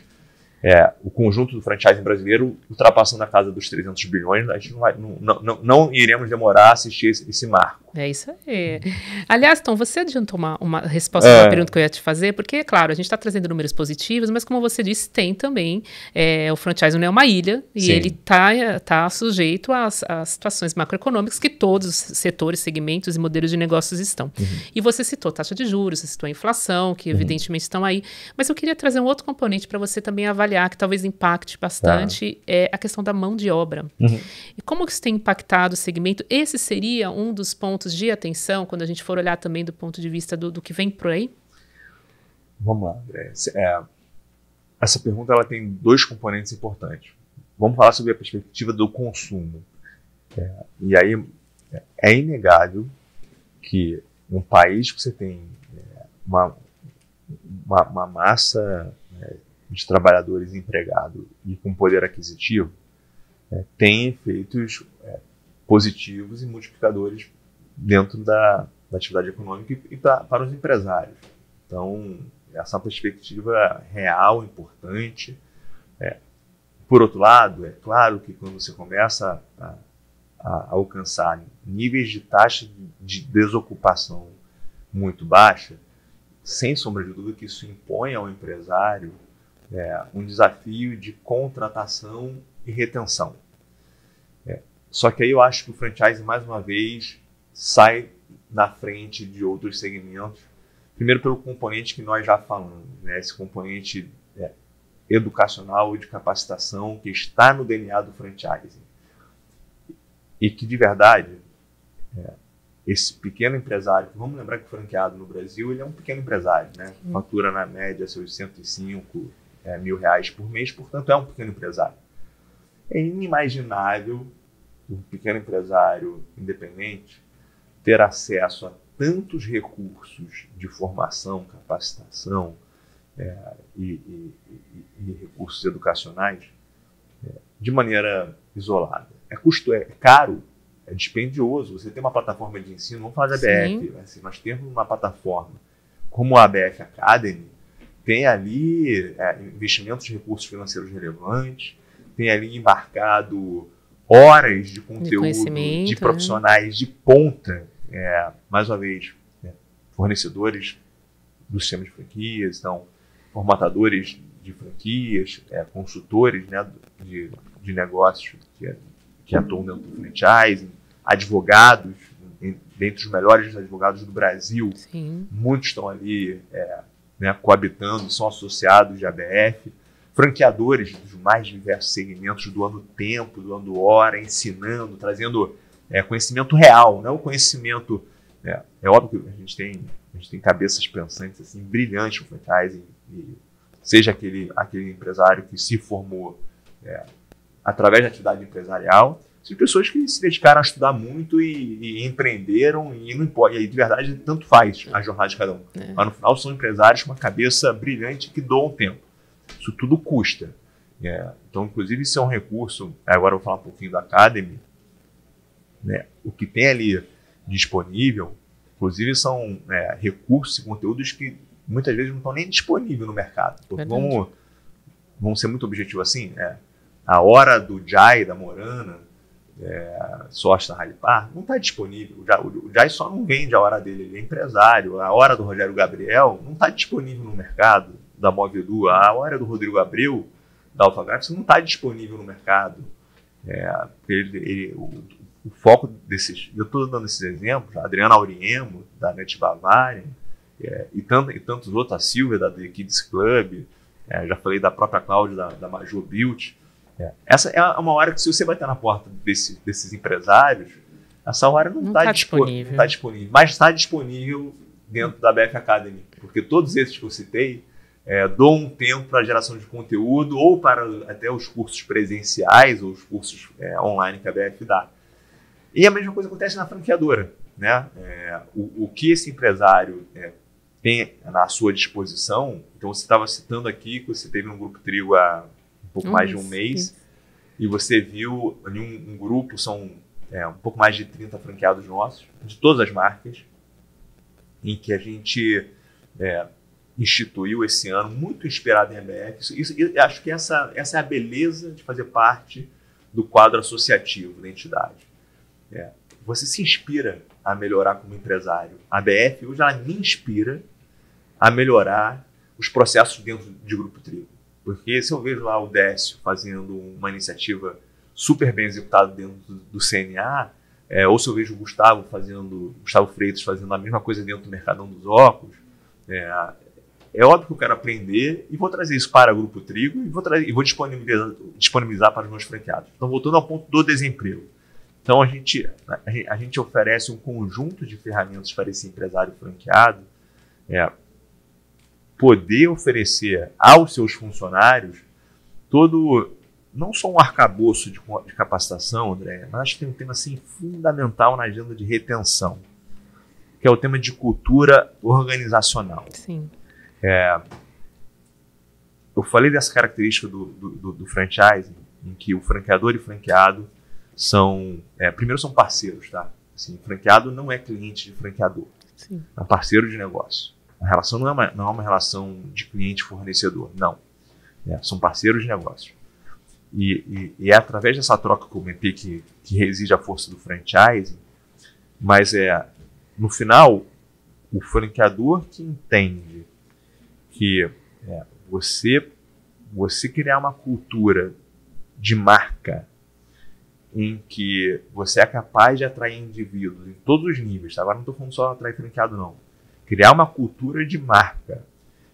[SPEAKER 2] é, o conjunto do franchising brasileiro ultrapassando a casa dos 300 bilhões, a gente não, vai, não, não, não iremos demorar a assistir esse, esse, marco.
[SPEAKER 1] É isso aí. Aliás, Tom, você adiantou uma, uma resposta é. à pergunta que eu ia te fazer, porque, é claro, a gente está trazendo números positivos, mas como você disse, tem também, é, o franchising não é uma ilha, e Sim. ele está tá sujeito às, às, situações macroeconômicas que todos os setores, segmentos e modelos de negócios estão. Uhum. E você citou taxa de juros, você citou a inflação, que uhum. evidentemente uhum. estão aí, mas eu queria trazer um outro componente para você também avaliar que talvez impacte bastante, ah. é a questão da mão de obra. Uhum. E como que isso tem impactado o segmento? Esse seria um dos pontos de atenção, quando a gente for olhar também do ponto de vista do, do que vem por aí?
[SPEAKER 2] Vamos lá, André. É, essa pergunta ela tem dois componentes importantes. Vamos falar sobre a perspectiva do consumo. É, e aí, é, é inegável que um país que você tem é, uma, uma, uma, massa de trabalhadores empregados e com poder aquisitivo é, tem efeitos é, positivos e multiplicadores dentro da, da atividade econômica e, e pra, para os empresários. Então, essa é uma perspectiva real, importante. É. Por outro lado, é claro que quando você começa a, a alcançar níveis de taxa de desocupação muito baixa, sem sombra de dúvida que isso impõe ao empresário é, um desafio de contratação e retenção. É, só que aí eu acho que o franchise, mais uma vez, sai na frente de outros segmentos. Primeiro pelo componente que nós já falamos, né? esse componente é, educacional de capacitação que está no DNA do franchising. E que, de verdade, é, esse pequeno empresário, vamos lembrar que o franqueado no Brasil ele é um pequeno empresário, né? fatura na média seus 105, é, mil reais por mês, portanto é um pequeno empresário. É inimaginável um pequeno empresário independente ter acesso a tantos recursos de formação, capacitação é, e, e, e, e, recursos educacionais é, de maneira isolada. É custo, é caro, é dispendioso. Você tem uma plataforma de ensino, vamos falar da ABF, né? assim, nós temos uma plataforma como a ABF Academy, tem ali é, investimentos de recursos financeiros relevantes, tem ali embarcado horas de conteúdo de, de né? profissionais né? de ponta, é, mais uma vez, né, fornecedores do sistema de franquias, então, formatadores de franquias, é, consultores né, de, de negócios que, que atuam dentro do franchising, advogados, dentre os melhores advogados do Brasil, Sim. muitos estão ali é, né, coabitando, são associados de ABF, franqueadores dos mais diversos segmentos, doando tempo, doando hora, ensinando, trazendo é, conhecimento real, não é conhecimento. É, é, óbvio que a gente tem, a gente tem cabeças pensantes assim, brilhantes por e, e, seja aquele, aquele empresário que se formou é, através da atividade empresarial, são pessoas que se dedicaram a estudar muito e, e empreenderam e não importa. E de verdade, tanto faz é. a jornada de cada um. É. Mas no final são empresários com uma cabeça brilhante que doam tempo. Isso tudo custa. É. Então, inclusive, isso é um recurso. Agora eu vou falar um pouquinho da Academy. Né? O que tem ali disponível, inclusive, são é, recursos e conteúdos que muitas vezes não estão nem disponíveis no mercado. vamos, vamos ser muito objetivos assim: é, a hora do Jai, da Morana, é, sócio da Rally não está disponível. O Jai só não vende a hora dele, ele é empresário. A hora do Rogério Gabriel não está disponível no mercado da Movidu. A hora do Rodrigo Abreu, da Alfa não está disponível no mercado. É, ele, ele, o, o, foco desses. Eu estou dando esses exemplos, a Adriana Auriemo, da Net Bavaria, é, e, tanto, e, tantos outros, a Silvia, da The Kids Club, é, já falei da própria Cláudia, da, da Major Built. É. Essa é uma hora que, se você bater na porta desse, desses empresários, essa hora não está tá, tá disponível. Tá disponível. Mas está disponível dentro da BF Academy. Porque todos esses que eu citei é, um tempo para geração de conteúdo ou para até os cursos presenciais ou os cursos é, online que a BF dá. E a mesma coisa acontece na franqueadora. Né? É, o, o, que esse empresário é, tem na sua disposição, então você estava citando aqui que você teve um grupo trigo há pouco um mais mês, de um mês. Sim. E você viu em um, um grupo, são é, um pouco mais de 30 franqueados nossos, de todas as marcas, em que a gente é, instituiu esse ano, muito inspirado em EBF. Isso, isso, acho que essa, essa é a beleza de fazer parte do quadro associativo da entidade. É, você se inspira a melhorar como empresário. A BF hoje ela me inspira a melhorar os processos dentro de Grupo Trigo porque se eu vejo lá o Décio fazendo uma iniciativa super bem executada dentro do CNA, é, ou se eu vejo o Gustavo fazendo, Gustavo Freitas fazendo a mesma coisa dentro do Mercadão dos Óculos, é, é óbvio que eu quero aprender e vou trazer isso para o Grupo Trigo e vou, trazer, e vou disponibilizar, disponibilizar para os meus franqueados. Então, voltando ao ponto do desemprego. Então, a gente, a, a gente oferece um conjunto de ferramentas para esse empresário franqueado é, poder oferecer aos seus funcionários todo, não só um arcabouço de, de capacitação, André, mas acho que tem um tema assim, fundamental na agenda de retenção, que é o tema de cultura organizacional. Sim. É, eu falei dessa característica do, do, do, do franchising, em que o franqueador e o franqueado são, é, primeiro são parceiros, tá? Assim, franqueado não é cliente de franqueador, Sim. é parceiro de negócio. A relação não é uma, não é uma relação de cliente-fornecedor, não. É, são parceiros de negócio. E, e, e, é através dessa troca com o MP que, que reside a força do franchising, mas é, no final, o franqueador que entende que é, você, você criar uma cultura de marca em que você é capaz de atrair indivíduos em todos os níveis, tá? agora não estou falando só atrair franqueado, não criar uma cultura de marca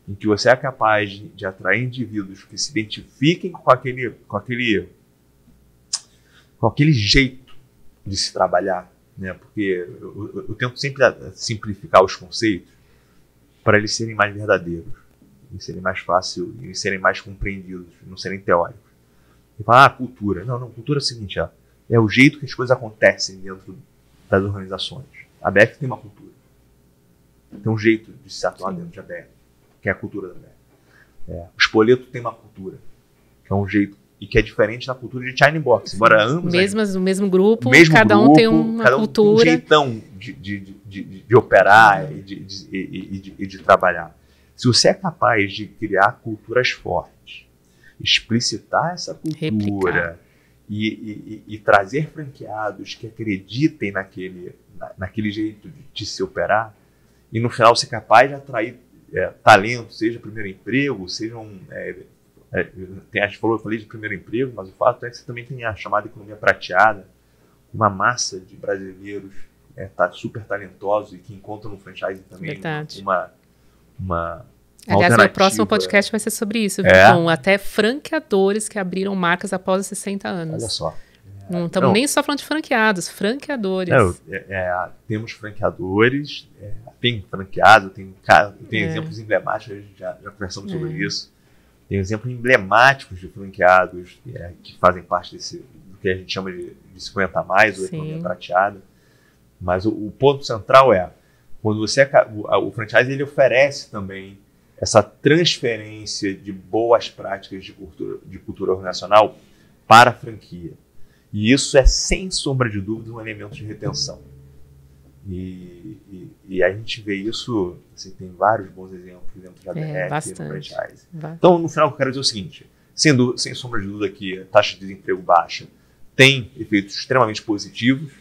[SPEAKER 2] em que você é capaz de, de atrair indivíduos que se identifiquem com aquele, com aquele, com aquele jeito de se trabalhar, né? Porque eu, eu, eu tento sempre simplificar os conceitos para eles serem mais verdadeiros, eles serem mais fáceis, eles serem mais compreendidos, não serem teóricos. E falar, ah, cultura. Não, não, cultura é o seguinte, ó, é, é o jeito que as coisas acontecem dentro das organizações. A BF tem uma cultura. Tem um jeito de se atuar dentro de ABR, que é a cultura da ABR. É. O espoleto tem uma cultura, que é um jeito e que é diferente da cultura de China Box. Embora ambos.
[SPEAKER 1] Mesmas, o mesmo grupo, mesmo cada grupo, um tem uma cada um cultura. Tem um
[SPEAKER 2] jeitão de, de, de, de operar e de, e de trabalhar. Se você é capaz de criar culturas fortes, explicitar essa cultura e, e, e, trazer franqueados que acreditem naquele, na, naquele jeito de, de se operar, e no final ser é capaz de atrair é, talento, seja primeiro emprego, seja um. É, é, tem, a gente falou, eu falei de primeiro emprego, mas o fato é que você também tem a chamada economia prateada, uma massa de brasileiros é, tá, super talentosos e que encontram no franchising também Verdade. uma, uma Aliás, meu próximo podcast
[SPEAKER 1] vai ser sobre isso, é. com até franqueadores que abriram marcas após 60 anos. Olha só. Não estamos nem só falando de franqueados, franqueadores. Não,
[SPEAKER 2] é, é, temos franqueadores, é, tem franqueado, tem, tem é. exemplos emblemáticos, já, já conversamos sobre é. isso. Tem exemplos emblemáticos de franqueados é, que fazem parte desse, do que a gente chama de, de 50 a mais, ou economia prateada. Mas o, o, ponto central é, quando você o, o franchise ele oferece também essa transferência de boas práticas de cultura, de cultura organizacional para a franquia. E isso é, sem sombra de dúvida, um elemento de retenção. E, e, e a gente vê isso, assim, tem vários bons exemplos dentro da é, franchise. Então, no final, eu quero dizer o seguinte, sem, sem sombra de dúvida que a taxa de desemprego baixa tem efeitos extremamente positivos,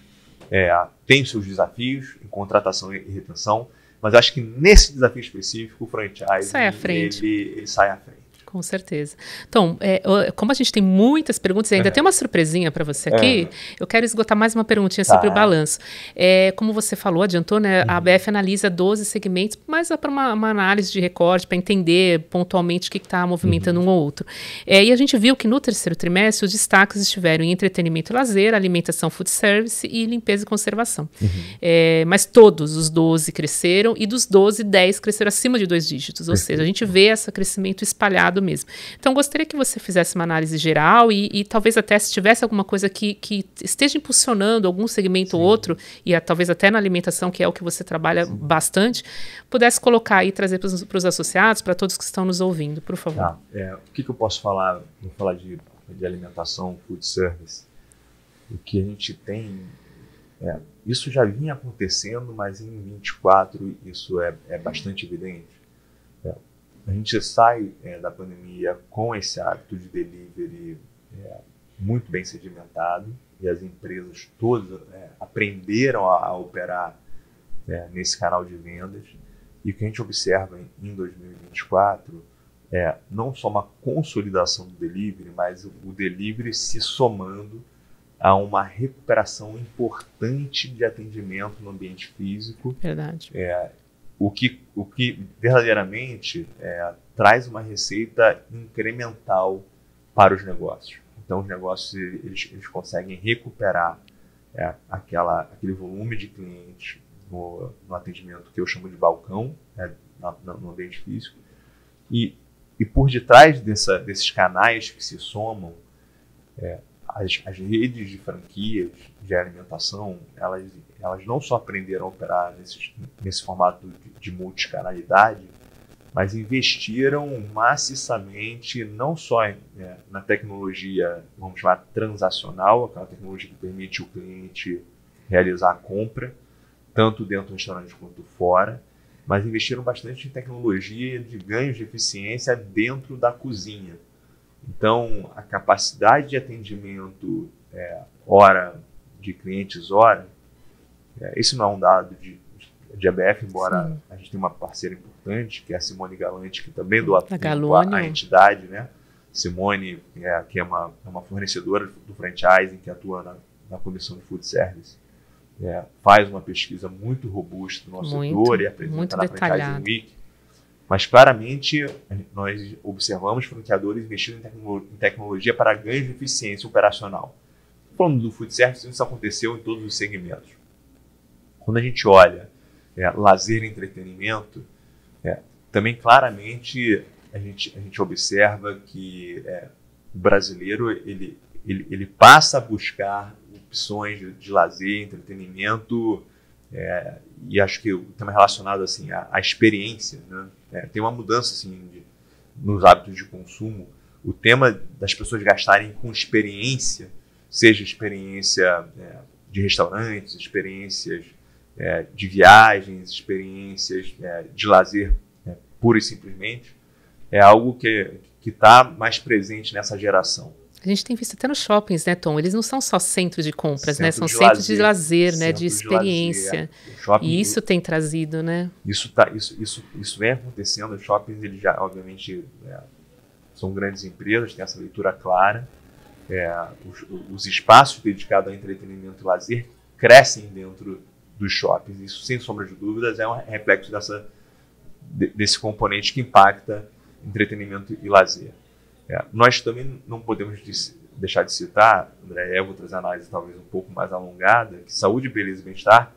[SPEAKER 2] é, tem seus desafios em contratação e retenção, mas acho que nesse desafio específico, o franchise sai ele, ele sai à frente.
[SPEAKER 1] Com certeza. Então, é, como a gente tem muitas perguntas, ainda é. tem uma surpresinha para você aqui, é. eu quero esgotar mais uma perguntinha tá. sobre o balanço. É, como você falou, adiantou, né? Uhum. A ABF analisa 12 segmentos, mas é para uma, uma, análise de recorte, para entender pontualmente o que está movimentando uhum. um ou outro. É, e a gente viu que no terceiro trimestre os destaques estiveram em entretenimento e lazer, alimentação, food service e limpeza e conservação. Uhum. É, mas todos os 12 cresceram e dos 12, 10 cresceram acima de dois dígitos. Ou seja, a gente vê esse crescimento espalhado mesmo. Então, gostaria que você fizesse uma análise geral e, e talvez até se tivesse alguma coisa que, que esteja impulsionando algum segmento ou outro, e a, talvez até na alimentação, que é o que você trabalha Sim. bastante, pudesse colocar e trazer para os associados, para todos que estão nos ouvindo, por favor. Tá.
[SPEAKER 2] É, o que, que, eu posso falar? Vou falar de, de alimentação, food service. O que a gente tem é, isso já vinha acontecendo, mas em 24 isso é, é bastante evidente. É, a gente sai é, da pandemia com esse hábito de delivery é, muito bem sedimentado e as empresas todas é, aprenderam a, a operar é, nesse canal de vendas. E o que a gente observa em, em 2024 é não só uma consolidação do delivery, mas o, o delivery se somando a uma recuperação importante de atendimento no ambiente físico. Verdade. É, o que, o que verdadeiramente é, traz uma receita incremental para os negócios. Então, os negócios eles, eles conseguem recuperar é, aquela, aquele volume de clientes no, no, atendimento que eu chamo de balcão, é, na, na, no ambiente físico. E, e por detrás dessa, desses canais que se somam, é, as, as redes de franquias de alimentação, elas, elas não só aprenderam a operar nesse, nesse formato de, de multicanalidade, mas investiram maciçamente não só é, na tecnologia, vamos chamar, transacional, aquela tecnologia que permite o cliente realizar a compra, tanto dentro do restaurante quanto fora, mas investiram bastante em tecnologia de ganhos de eficiência dentro da cozinha. Então, a capacidade de atendimento é, hora de clientes hora, é, isso não é um dado de, de ABF, embora Sim. a gente tenha uma parceira importante, que é a Simone Galante, que também doa a, a entidade, né? Simone, é, que é uma, é uma fornecedora do franchising, que atua na, na comissão de food service, é, faz uma pesquisa muito robusta do nosso muito, setor e apresenta na detalhado. Franchising Week mas claramente nós observamos franqueadores investindo em, tecno em tecnologia para ganho de eficiência operacional. Falando do food service, isso aconteceu em todos os segmentos. Quando a gente olha é, lazer e entretenimento, é, também claramente a gente, a gente observa que é, o brasileiro ele, ele, ele, passa a buscar opções de, de lazer, entretenimento, é, e acho que o tema relacionado assim, à, à experiência, né? Né? Tem uma mudança assim, de, nos hábitos de consumo. O tema das pessoas gastarem com experiência, seja experiência é, de restaurantes, experiências é, de viagens, experiências é, de lazer, né, pura e simplesmente, é algo que está mais presente nessa geração.
[SPEAKER 1] A gente tem visto até nos shoppings, né, Tom? Eles não são só centros de compras, né? centro né? São de centros lazer, de lazer, né? De é. experiência. De e isso tem trazido, né?
[SPEAKER 2] Isso tá, isso, isso, isso vem acontecendo. Os shoppings, eles já, obviamente, é, são grandes empresas, têm essa leitura clara. É, os, os, espaços dedicados a entretenimento e lazer crescem dentro dos shoppings. Isso, sem sombra de dúvidas, é um reflexo dessa, desse componente que impacta entretenimento e lazer. É, nós também não podemos deixar de citar, André, eu vou análise talvez um pouco mais alongada, que saúde, beleza e bem-estar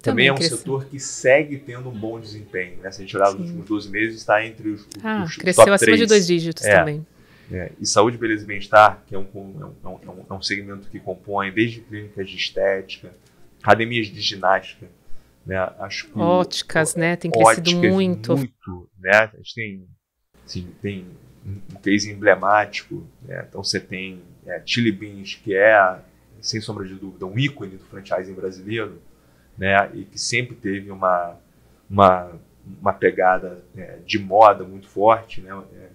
[SPEAKER 2] também, também é um cresceu. setor que segue tendo um bom desempenho. Né? Se a gente olhar Sim. nos últimos 12 meses, está entre os, ah, os cresceu top acima 3. de dois dígitos é, também. É. E saúde, beleza e bem-estar, que é um, é, um, é é um, é um segmento que compõe desde clínicas de estética, academias de ginástica, né? Acho que óticas, o, né? Tem crescido muito. Muito, né? A gente tem, assim, tem um case emblemático. Né? Então você tem é, Chili Beans, que é, sem sombra de dúvida, um ícone do franchising brasileiro, né? e que sempre teve uma, uma, uma pegada né, de moda muito forte. Né? É,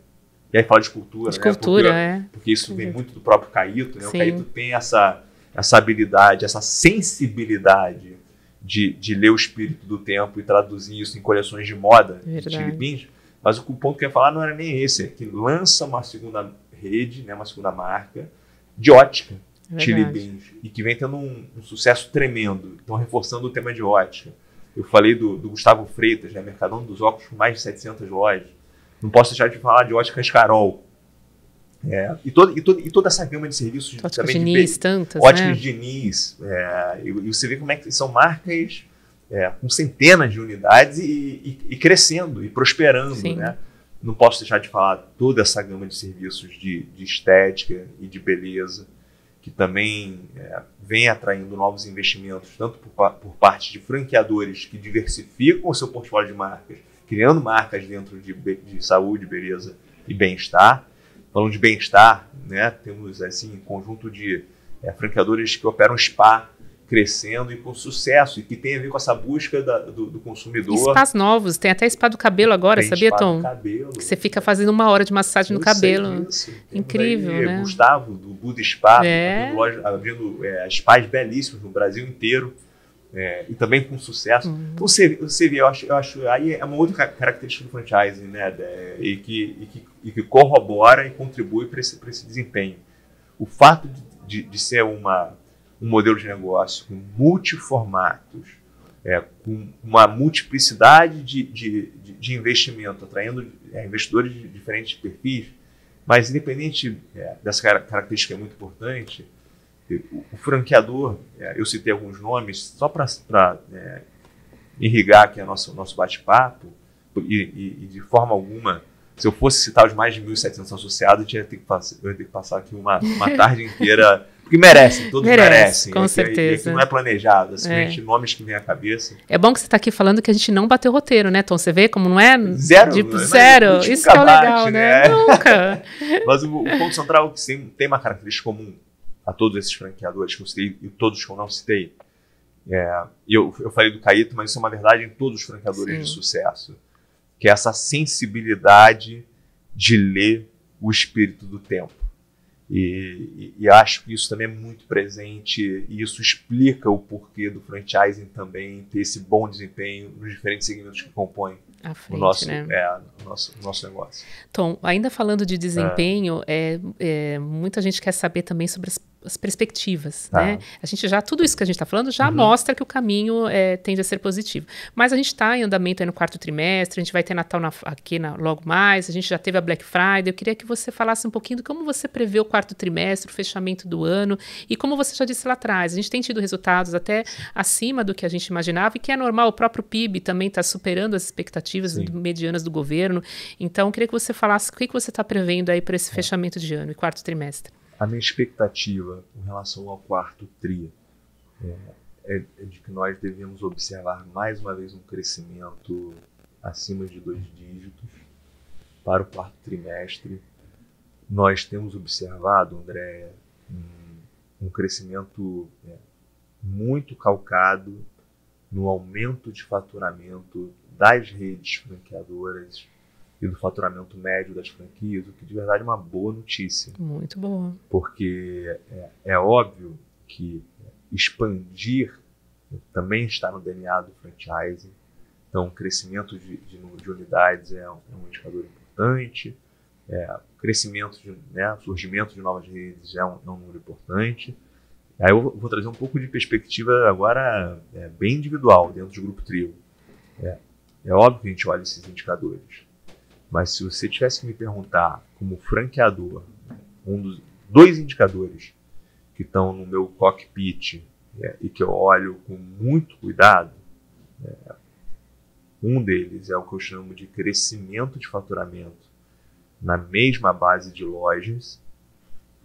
[SPEAKER 2] e aí fala de cultura. De né? cultura, porque, é. Porque isso vem muito do próprio Caíto. Né? O Caíto tem essa, essa habilidade, essa sensibilidade de, de ler o espírito do tempo e traduzir isso em coleções de moda, Verdade. de Chili Beans mas o ponto que eu ia falar não era nem esse, é que lança uma segunda rede, né, uma segunda marca de ótica, Verdade. Chili Beans, e que vem tendo um, um sucesso tremendo. Então, reforçando o tema de ótica. Eu falei do, do Gustavo Freitas, né, Mercadão dos Óculos, com mais de 700 lojas. Não posso deixar de falar de óticas Carol. É, e, todo, e, todo, e toda essa gama de serviços óticas também de Diniz, de, tantas, óticas né? Diniz. É, e, e você vê como é que são marcas é, com centenas de unidades e, e, e crescendo e prosperando, Sim. né? Não posso deixar de falar toda essa gama de serviços de, de estética e de beleza, que também é, vem atraindo novos investimentos, tanto por, por parte de franqueadores que diversificam o seu portfólio de marcas, criando marcas dentro de, de saúde, beleza e bem-estar. Falando de bem-estar, né, temos assim um conjunto de é, franqueadores que operam spa crescendo e com sucesso, e que tem a ver com essa busca da, do, do, consumidor. E spas
[SPEAKER 1] novos, tem até spa do cabelo agora, tem sabia, spa Tom? Do cabelo. Que você fica fazendo uma hora de massagem no cabelo. Isso. Incrível. É, né?
[SPEAKER 2] Gustavo, do Buda Spa, é. loja, abrindo é, spas belíssimos no Brasil inteiro. É, e também com sucesso. Uhum. Então, você, você vê, eu acho, eu acho, aí é uma outra característica do franchising, né? E que, e que, e que corrobora e contribui para esse, esse desempenho. O fato de, de, de ser uma um modelo de negócio com multiformatos, é, com uma multiplicidade de, de, de, investimento, atraindo é, investidores de diferentes perfis, mas independente é, dessa característica é muito importante, é, o, o franqueador, é, eu citei alguns nomes só para é, irrigar aqui o nosso, nosso bate-papo, e, e, e de forma alguma se eu fosse citar os mais de 1.700 associados, eu, tinha que ter que passar, eu ia ter que passar aqui uma, uma tarde inteira porque merece, todos merece, merecem. Com é, é certeza. É, não é planejado, simplesmente é. nomes que vem à cabeça.
[SPEAKER 1] É bom que você está aqui falando que a gente não bateu roteiro, né, Tom? Você vê como não é? Zero. Tipo, né? zero. Isso é legal, bate, né? né? Nunca.
[SPEAKER 2] <laughs> Mas o, o ponto central que tem, tem uma característica comum a todos esses franqueadores que eu citei e todos que eu não citei. É, eu, eu falei do Caíto, mas isso é uma verdade em todos os franqueadores Sim. de sucesso, que é essa sensibilidade de ler o espírito do tempo. E, e, e, acho que isso também é muito presente e isso explica o porquê do franchising também ter esse bom desempenho nos diferentes segmentos que compõem frente, o, nosso, né? é, o nosso, o nosso, negócio.
[SPEAKER 1] Tom, ainda falando de ah. desempenho, é. é muita gente quer saber também sobre as as perspectivas, tá. né? A gente já, tudo isso que a gente está falando já uhum. mostra que o caminho é, tende a ser positivo. Mas a gente está em andamento aí no quarto trimestre, a gente vai ter Natal na, aqui na, logo mais, a gente já teve a Black Friday. Eu queria que você falasse um pouquinho de como você prevê o quarto trimestre, o fechamento do ano e como você já disse lá atrás, a gente tem tido resultados até acima do que a gente imaginava e que é normal, o próprio PIB também está superando as expectativas Sim. medianas do governo. Então, eu queria que você falasse o que, que você está prevendo aí para esse é. fechamento de ano e quarto trimestre
[SPEAKER 2] a minha expectativa em relação ao quarto TRI é, é, é de que nós devemos observar mais uma vez um crescimento acima de dois dígitos para o quarto trimestre. Nós temos observado, André, um, crescimento é, muito calcado no aumento de faturamento das redes franqueadoras e do faturamento médio das franquias, o que de verdade é uma boa notícia. Muito boa. Porque é, é óbvio que expandir também está no DNA do franchising. Então, o crescimento de, de, de unidades é um, é um, indicador importante, é, o crescimento, de, né, surgimento de novas redes é um, é um número importante. Aí eu vou trazer um pouco de perspectiva agora é, bem individual dentro do grupo trio. É, é, óbvio que a gente olha esses indicadores. Mas se você tivesse que me perguntar, como franqueador, um dos dois indicadores que estão no meu cockpit é, e que eu olho com muito cuidado, é, um deles é o que eu chamo de crescimento de faturamento na mesma base de lojas,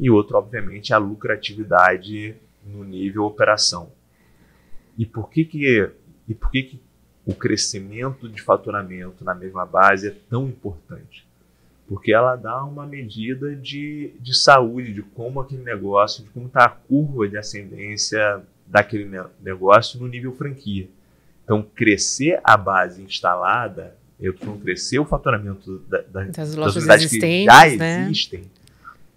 [SPEAKER 2] e outro, obviamente, é a lucratividade no nível operação. E por que que, e por que, que o crescimento de faturamento na mesma base é tão importante, porque ela dá uma medida de, de saúde, de como aquele negócio, de como está a curva de ascendência daquele negócio no nível franquia. Então, crescer a base instalada, eu estou crescer o faturamento da, da, das, das unidades que já né? existem,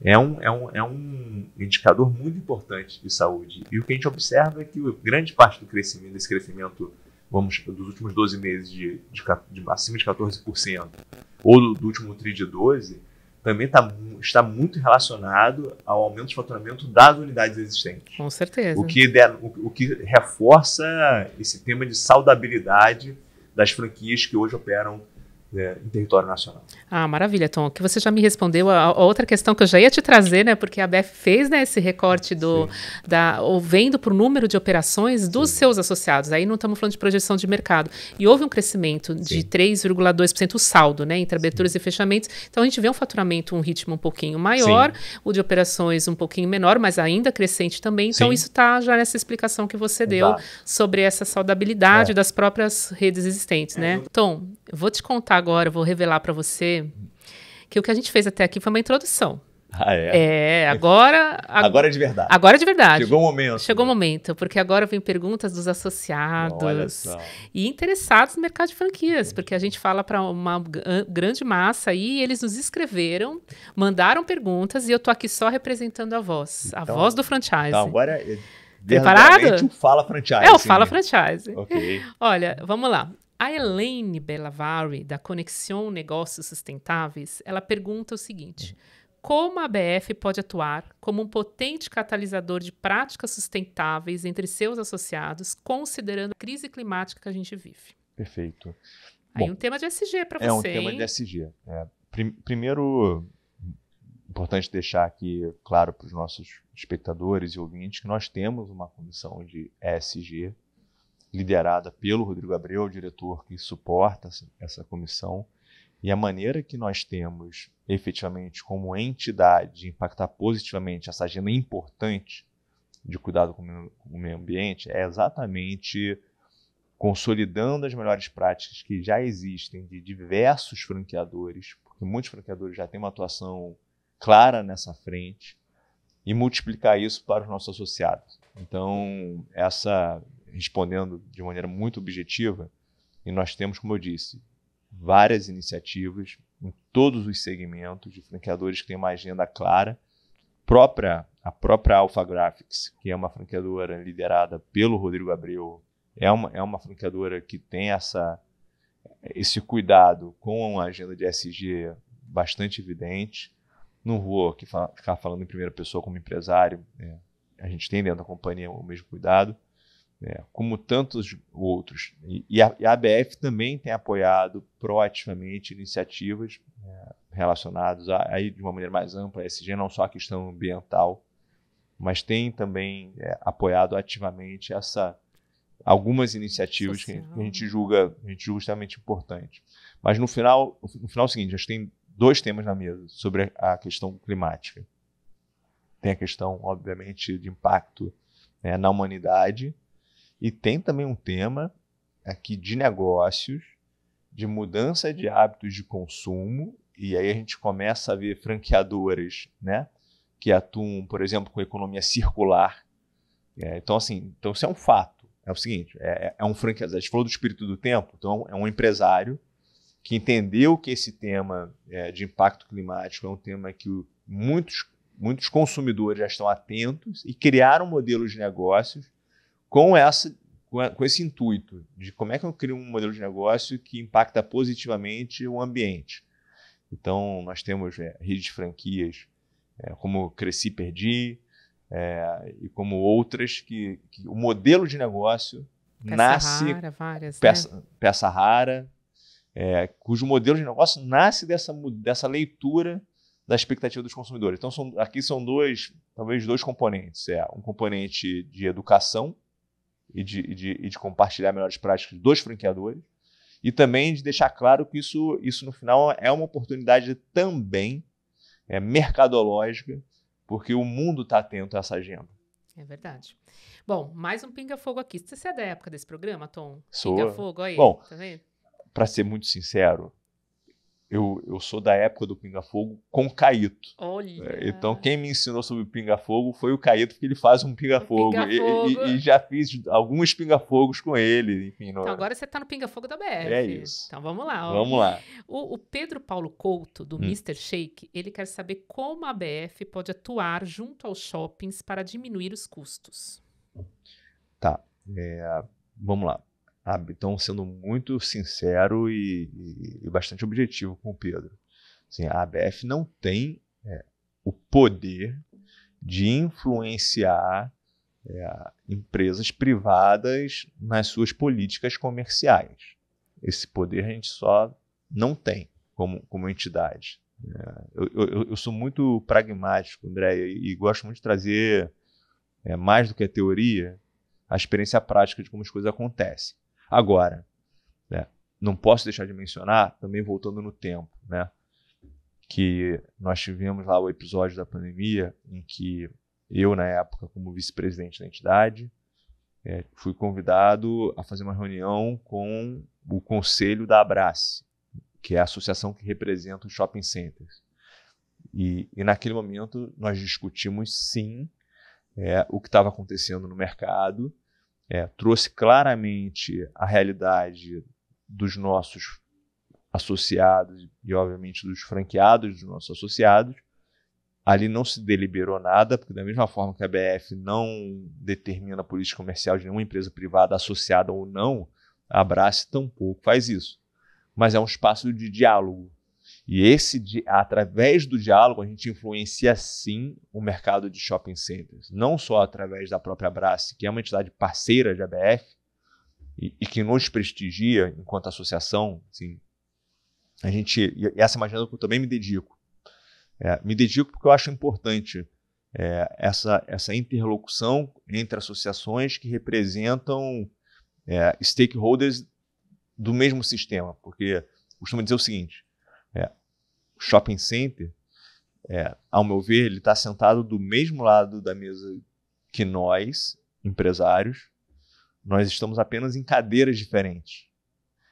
[SPEAKER 2] é um, é, um, é um indicador muito importante de saúde. E o que a gente observa é que grande parte do crescimento, desse crescimento vamos, dos últimos 12 meses de, de, de, acima de 14%, ou do, do, último TRI de 12%, também tá, está muito relacionado ao aumento de faturamento das unidades existentes.
[SPEAKER 1] Com certeza. O que,
[SPEAKER 2] der, o, o que reforça esse tema de saudabilidade das franquias que hoje operam é, em território nacional.
[SPEAKER 1] Ah, maravilha, Tom, que você já me respondeu a, a, outra questão que eu já ia te trazer, né, porque a BF fez né, esse recorte do, da, vendo para o número de operações dos Sim. seus associados, aí não estamos falando de projeção de mercado, e houve um crescimento de 3,2% o saldo, né, entre aberturas Sim. e fechamentos, então a gente vê um faturamento, um ritmo um pouquinho maior, o de operações um pouquinho menor, mas ainda crescente também, então isso está já nessa explicação que você deu Exato. sobre essa saudabilidade é. das próprias redes existentes, é, né. Tom, vou te contar agora, vou revelar para você que o que a gente fez até aqui foi uma introdução. Ah, é? É, agora. Agora é de verdade. Agora é de verdade. Chegou o momento. Chegou né? o momento, porque agora vem perguntas dos associados e interessados no mercado de franquias, porque a gente fala para uma grande massa aí, eles nos escreveram, mandaram perguntas e eu tô aqui só representando a voz, então, a voz do franchise. Então agora. É Preparado? O Fala Franchise. É, o Fala Franchise. Ok. Olha, vamos lá. A Elaine Bellavari, da Conexão Negócios Sustentáveis, ela pergunta o seguinte: como a BF pode atuar como um potente catalisador de práticas sustentáveis entre seus associados, considerando a crise climática que a gente vive?
[SPEAKER 2] Perfeito. Aí Bom, um tema de SG para você. É um tema hein? de SG. É, prim primeiro, importante deixar aqui claro para os nossos espectadores e ouvintes que nós temos uma comissão de ESG liderada pelo Rodrigo Abreu, o diretor que suporta essa comissão, e a maneira que nós temos efetivamente como entidade de impactar positivamente essa agenda importante de cuidado com o meio ambiente é exatamente consolidando as melhores práticas que já existem de diversos franqueadores, porque muitos franqueadores já têm uma atuação clara nessa frente, e multiplicar isso para os nossos associados. Então, essa respondendo de maneira muito objetiva, e nós temos, como eu disse, várias iniciativas em todos os segmentos de franqueadores que têm uma agenda clara. Própria, a própria Alpha Graphics, que é uma franqueadora liderada pelo Rodrigo Abreu, é uma, é uma franqueadora que tem essa, esse cuidado com a agenda de SG bastante evidente. Não vou aqui fala, ficar falando em primeira pessoa como empresário, é, a gente tem dentro da companhia o mesmo cuidado, né, como tantos outros. E, e, a, e, a, ABF também tem apoiado proativamente iniciativas né, relacionadas a, aí de uma maneira mais ampla a SG, não só a questão ambiental, mas tem também é, apoiado ativamente essa algumas iniciativas que a, gente, que a, gente, julga a gente julga extremamente importante. Mas no final, no final é o seguinte, a gente tem dois temas na mesa sobre a questão climática. Tem a questão, obviamente, de impacto né, na humanidade, e tem também um tema aqui de negócios, de mudança de hábitos de consumo, e aí a gente começa a ver franqueadoras, né? Que atuam, por exemplo, com economia circular. É, então, assim, então isso é um fato. É o seguinte, é, é, é um franqueador. A gente falou do espírito do tempo, então é, é um empresário que entendeu que esse tema é, de impacto climático é um tema que muitos, muitos consumidores já estão atentos e criaram modelos de negócios com, essa, com, esse intuito de como é que eu crio um modelo de negócio que impacta positivamente o ambiente. Então, nós temos é, redes de franquias é, como Cresci Perdi é, e como outras que, que, o modelo de negócio peça nasce... Rara, várias, né? peça, né? peça rara, é, cujo modelo de negócio nasce dessa, dessa leitura da expectativa dos consumidores. Então, são, aqui são dois, talvez dois componentes. É, um componente de educação, e de, e de, e de compartilhar melhores práticas dos franqueadores e também de deixar claro que isso, isso no final é uma oportunidade também é, mercadológica, porque o mundo está atento a essa agenda.
[SPEAKER 1] É verdade. Bom, mais um pinga-fogo aqui. Você é da época desse programa, Tom? Sou. Pinga-fogo aí, Bom, tá
[SPEAKER 2] Para ser muito sincero, eu, eu sou da época do Pinga Fogo com Caíto. Olha. É, então, quem me ensinou sobre o Pinga Fogo foi o Caíto, porque ele faz um Pinga Fogo. Pinga -fogo. E, e, e, já fiz alguns Pinga Fogos com ele. Enfim, no... Então, é? agora
[SPEAKER 1] você está no Pinga Fogo da BF. É isso. Então, vamos lá. Ó. Vamos lá. O, o, Pedro Paulo Couto, do hum. Mr. Shake, ele quer saber como a BF pode atuar junto aos shoppings para diminuir os custos.
[SPEAKER 2] Tá. É, vamos lá então sendo muito sincero e, e, bastante objetivo com o Pedro. Assim, a ABF não tem é, o poder de influenciar é, empresas privadas nas suas políticas comerciais. Esse poder a gente só não tem como, como entidade. É, eu, eu, eu, sou muito pragmático, André, e, e gosto muito de trazer é, mais do que a teoria, a experiência prática de como as coisas acontecem. Agora, né, não posso deixar de mencionar, também voltando no tempo, né, que nós tivemos lá o episódio da pandemia em que eu, na época, como vice-presidente da entidade, é, fui convidado a fazer uma reunião com o conselho da Abrace, que é a associação que representa os shopping centers. E, e naquele momento nós discutimos sim é, o que estava acontecendo no mercado é, trouxe claramente a realidade dos nossos associados e, obviamente, dos franqueados dos nossos associados. Ali não se deliberou nada, porque, da mesma forma que a BF não determina a política comercial de nenhuma empresa privada associada ou não, a Abrace tampouco faz isso. Mas é um espaço de diálogo e esse, através do diálogo, a gente influencia sim o mercado de shopping centers, não só através da própria Abrace, que é uma entidade parceira de ABF e, e que nos prestigia enquanto associação. Assim, a gente, e essa é uma agenda que eu também me dedico. É, me dedico porque eu acho importante é, essa, essa interlocução entre associações que representam é, stakeholders do mesmo sistema, porque costumo dizer o seguinte: shopping center, é, ao meu ver, ele está sentado do mesmo lado da mesa que nós, empresários. Nós estamos apenas em cadeiras diferentes.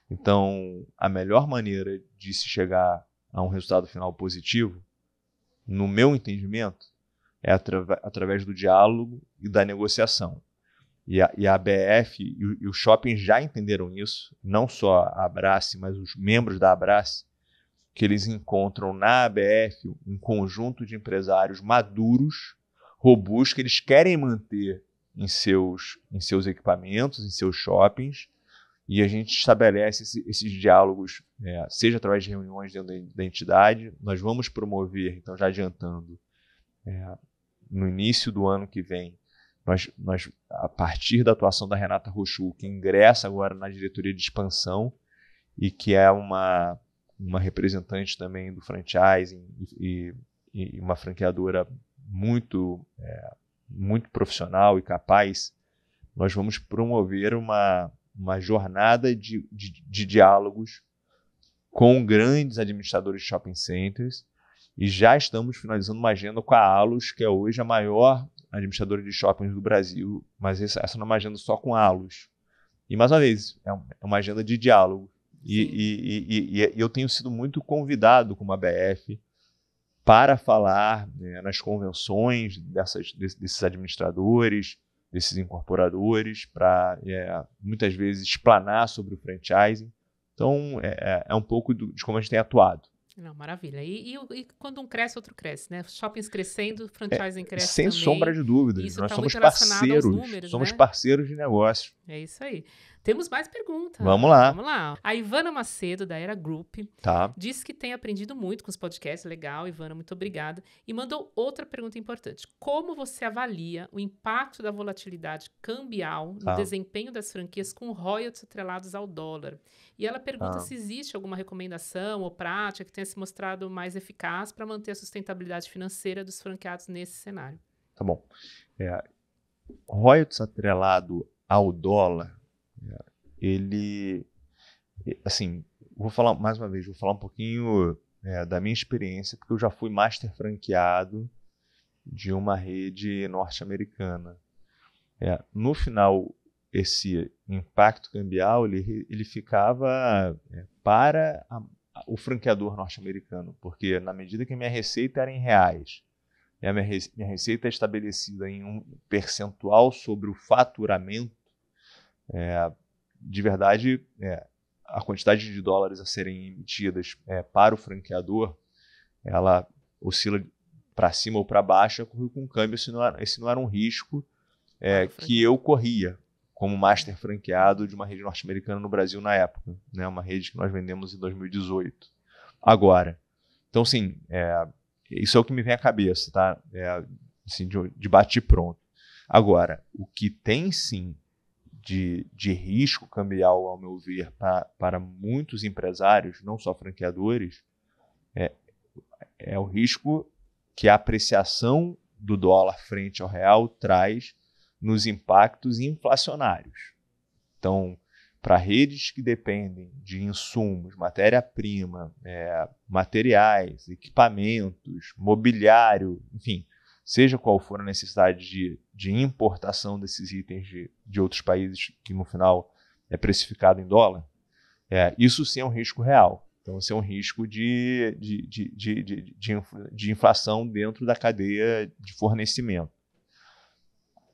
[SPEAKER 2] Então, a melhor maneira de se chegar a um resultado final positivo, no meu entendimento, é através do diálogo e da negociação. E a, e a ABF e o, e o shopping já entenderam isso, não só a Abrace, mas os membros da Abrace que eles encontram na ABF um conjunto de empresários maduros, robustos, que eles querem manter em seus, em seus equipamentos, em seus shoppings, e a gente estabelece esse, esses diálogos, é, seja através de reuniões dentro da, entidade. Nós vamos promover, então, já adiantando, é, no início do ano que vem, nós, nós, a partir da atuação da Renata Rochu, que ingressa agora na diretoria de expansão e que é uma uma representante também do franchising e, e, e uma franqueadora muito, é, muito profissional e capaz, nós vamos promover uma, uma jornada de, de, de diálogos com grandes administradores de shopping centers e já estamos finalizando uma agenda com a Alus, que é hoje a maior administradora de shoppings do Brasil, mas essa não é uma agenda só com a Alus. E mais uma vez, é, é uma agenda de diálogo. E, e, e, e, é, eu tenho sido muito convidado como ABF para falar né, nas convenções dessas, desses administradores, desses incorporadores, para é, muitas vezes explanar sobre o franchising. Então, é, é, é um pouco do, de como a gente tem atuado.
[SPEAKER 1] Não, maravilha. E, e, e, quando um cresce, outro cresce, né? Shoppings crescendo, é, franchising é, cresce Sem também. sombra de dúvida. Isso Nós tá somos parceiros. Números, somos né?
[SPEAKER 2] parceiros de negócio.
[SPEAKER 1] É isso aí. Temos mais perguntas. Vamos lá. Vamos lá. A Ivana Macedo, da Era Group, tá. disse que tem aprendido muito com os podcasts. Legal, Ivana, muito obrigada. E mandou outra pergunta importante. Como você avalia o impacto da volatilidade cambial no tá. desempenho das franquias com royalties atrelados ao dólar? E ela pergunta tá. se existe alguma recomendação ou prática que tenha se mostrado mais eficaz para manter a sustentabilidade financeira dos franqueados nesse cenário.
[SPEAKER 2] Tá bom. É, royalties atrelado ao dólar ele, assim, vou falar mais uma vez, vou falar um pouquinho é, da minha experiência, porque eu já fui master franqueado de uma rede norte-americana. É, no final, esse impacto cambial ele, ele ficava é, para a, o franqueador norte-americano, porque na medida que minha receita era em reais, minha receita é estabelecida em um percentual sobre o faturamento é, de verdade, é, a quantidade de dólares a serem emitidas é, para o franqueador, ela oscila para cima ou para baixo, eu é com o câmbio, esse não era, esse não era um risco é, que eu corria como master franqueado de uma rede norte-americana no Brasil na época, né? uma rede que nós vendemos em 2018. Agora, então sim, é, isso é o que me vem à cabeça, tá? É, assim, de, de bate pronto. Agora, o que tem sim de, de risco cambial, ao meu ver, pra, para muitos empresários, não só franqueadores, é, é o risco que a apreciação do dólar frente ao real traz nos impactos inflacionários. Então, para redes que dependem de insumos, matéria-prima, é, materiais, equipamentos, mobiliário, enfim, seja qual for a necessidade de, de importação desses itens de, de outros países, que no final é precificado em dólar, é, isso sim é um risco real. Então, isso é um risco de, de, de, de, de, inflação dentro da cadeia de fornecimento.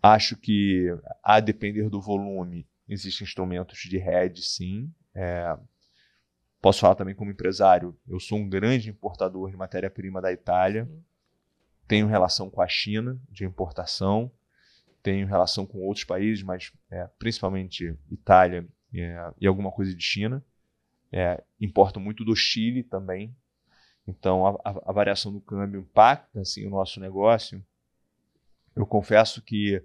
[SPEAKER 2] Acho que, a depender do volume, existem instrumentos de hedge, sim. É, posso falar também como empresário, eu sou um grande importador de matéria-prima da Itália. Tenho relação com a China de importação, tenho relação com outros países, mas é, principalmente Itália é, e alguma coisa de China. É, importo muito do Chile também, então a, a, a, variação do câmbio impacta assim, o nosso negócio. Eu confesso que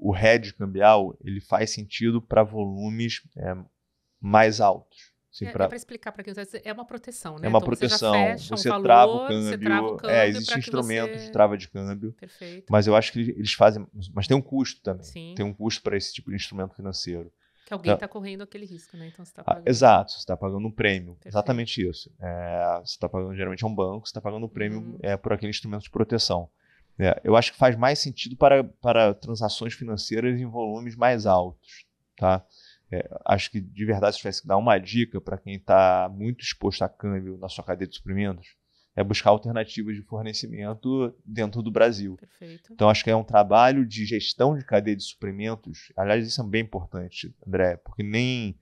[SPEAKER 2] o hedge cambial ele faz sentido para volumes é, mais altos. Assim, é, pra... é para
[SPEAKER 1] explicar para quem tá é uma proteção, né? É uma então, proteção. Você, você valor, trava o câmbio. Trava o é, câmbio é, existem instrumentos você... de trava de câmbio. Perfeito. Mas
[SPEAKER 2] eu acho que eles fazem. Mas tem um custo também. Sim. Tem um custo para esse tipo de instrumento financeiro. Que alguém está
[SPEAKER 1] então, tá correndo aquele risco, né? Então você está ah, pagando. Exato, você
[SPEAKER 2] está pagando um prêmio. Perfeito. Exatamente isso. É, você está pagando geralmente é um banco, você está pagando um prêmio uhum. é, por aquele instrumento de proteção. É, eu acho que faz mais sentido para, para transações financeiras em volumes mais altos. Tá? É, acho que de verdade, se tivesse que dar uma dica para quem está muito exposto a câmbio na sua cadeia de suprimentos, é buscar alternativas de fornecimento dentro do Brasil. Perfeito. Então, acho que é um trabalho de gestão de cadeia de suprimentos. Aliás, isso é bem importante, André, porque nem.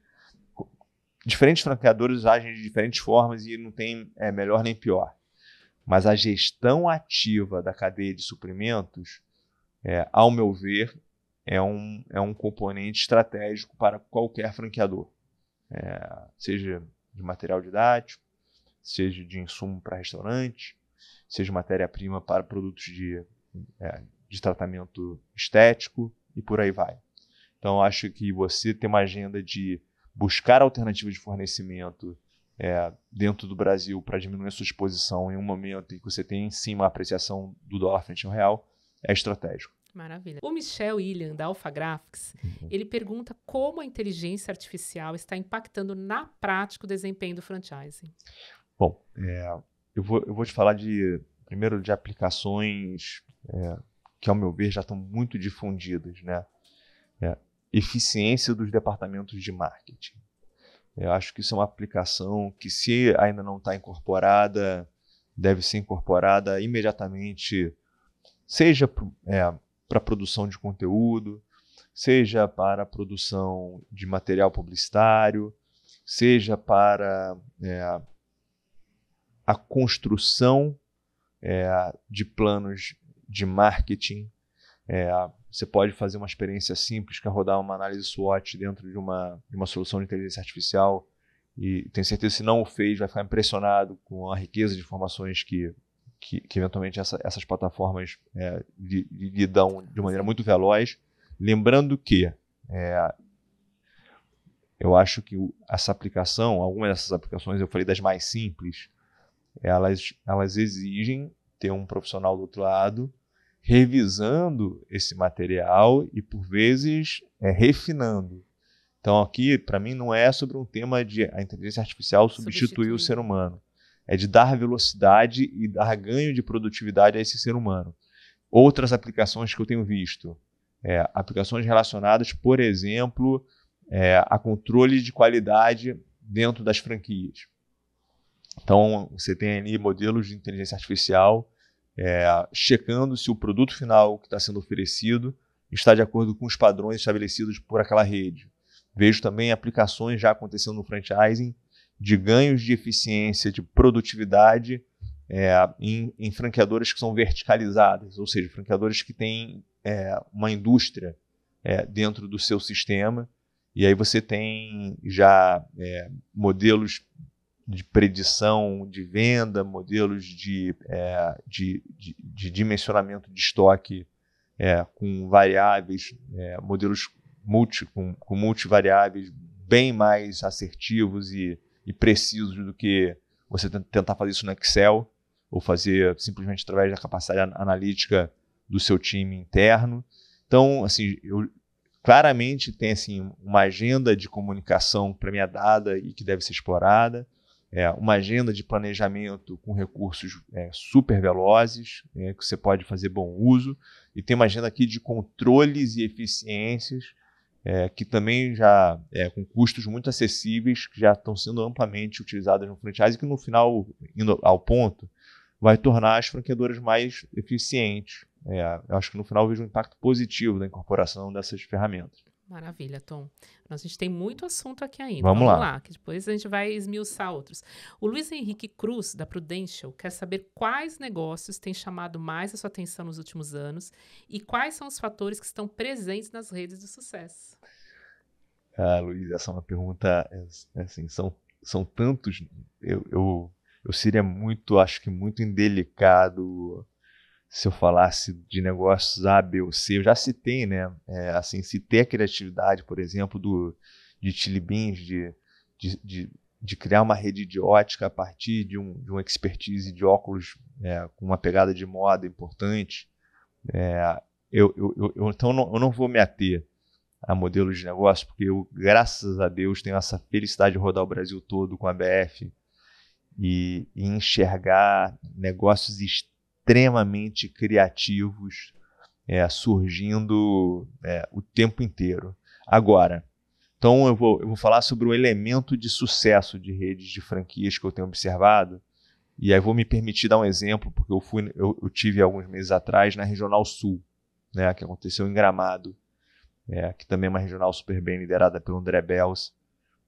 [SPEAKER 2] Diferentes franqueadores agem de diferentes formas e não tem é, melhor nem pior. Mas a gestão ativa da cadeia de suprimentos, é, ao meu ver, é um, é um componente estratégico para qualquer franqueador, é, seja de material didático, seja de insumo para restaurante, seja matéria-prima para produtos de, é, de tratamento estético e por aí vai. Então, acho que você ter uma agenda de buscar alternativas de fornecimento é, dentro do Brasil para diminuir a sua exposição em um momento em que você tem em cima a apreciação do dólar frente ao real é estratégico.
[SPEAKER 1] Maravilha. O Michel William, da Alpha Graphics, ele pergunta como a inteligência artificial está impactando na prática o desempenho do franchising.
[SPEAKER 2] Bom, é, eu, vou, eu vou te falar de primeiro de aplicações é, que, ao meu ver, já estão muito difundidas, né? É, eficiência dos departamentos de marketing. Eu acho que isso é uma aplicação que, se ainda não está incorporada, deve ser incorporada imediatamente, seja é, para produção de conteúdo, seja para a produção de material publicitário, seja para é, a construção é, de planos de marketing. É, você pode fazer uma experiência simples, que é rodar uma análise SWOT dentro de uma, de uma solução de inteligência artificial. E tenho certeza que se não o fez, vai ficar impressionado com a riqueza de informações que que, que eventualmente essa, essas plataformas é, dão de maneira muito veloz. Lembrando que é, eu acho que essa aplicação, algumas dessas aplicações, eu falei das mais simples, elas, elas exigem ter um profissional do outro lado revisando esse material e, por vezes, é, refinando. Então, aqui, para mim, não é sobre um tema de a inteligência artificial substituir, substituir. o ser humano é de dar velocidade e dar ganho de produtividade a esse ser humano. Outras aplicações que eu tenho visto, é, aplicações relacionadas, por exemplo, é, a controle de qualidade dentro das franquias. Então, você tem ali modelos de inteligência artificial é, checando se o produto final que está sendo oferecido está de acordo com os padrões estabelecidos por aquela rede. Vejo também aplicações já acontecendo no franchising de ganhos de eficiência, de produtividade é, em, em, franqueadoras que são verticalizadas, ou seja, franqueadoras que têm é, uma indústria é, dentro do seu sistema. E aí você tem já é, modelos de predição de venda, modelos de, é, de, de, de, dimensionamento de estoque é, com variáveis, modelos multi, com, com multivariáveis bem mais assertivos e e precisos do que você tentar fazer isso no Excel ou fazer simplesmente através da capacidade analítica do seu time interno. Então, assim, eu claramente tem assim uma agenda de comunicação para mim é dada e que deve ser explorada, é, uma agenda de planejamento com recursos é, super velozes é, que você pode fazer bom uso e tem uma agenda aqui de controles e eficiências é, que também já é, com custos muito acessíveis, que já estão sendo amplamente utilizadas no franchise, que no final, indo ao ponto, vai tornar as franqueadoras mais eficientes. É, eu acho que no final eu vejo um impacto positivo da incorporação dessas ferramentas.
[SPEAKER 1] Maravilha, Tom. A gente tem muito assunto aqui ainda. Vamos, Vamos lá. lá. que depois a gente vai esmiuçar outros. O Luiz Henrique Cruz, da Prudential, quer saber quais negócios têm chamado mais a sua atenção nos últimos anos e quais são os fatores que estão presentes nas redes de sucesso.
[SPEAKER 2] Ah, Luiz, essa é uma pergunta. É, é assim, são, são tantos. Eu, eu, eu seria muito, acho que muito indelicado se eu falasse de negócios A, B ou C, eu já citei, né? É, assim, citei a criatividade, por exemplo, do, de Chili Beans, de, de, de, de criar uma rede de ótica a partir de um, de um expertise de óculos é, com uma pegada de moda importante. É, eu, eu, eu, então, não, eu não vou me ater a modelos de negócio, porque eu, graças a Deus, tenho essa felicidade de rodar o Brasil todo com a BF e, e enxergar negócios extremos extremamente criativos é, surgindo é, o tempo inteiro. Agora, então eu vou, eu vou falar sobre o elemento de sucesso de redes de franquias que eu tenho observado. E aí vou me permitir dar um exemplo, porque eu fui, eu, eu tive alguns meses atrás na Regional Sul, né, que aconteceu em Gramado, é, que também é uma regional super bem liderada pelo André Bells,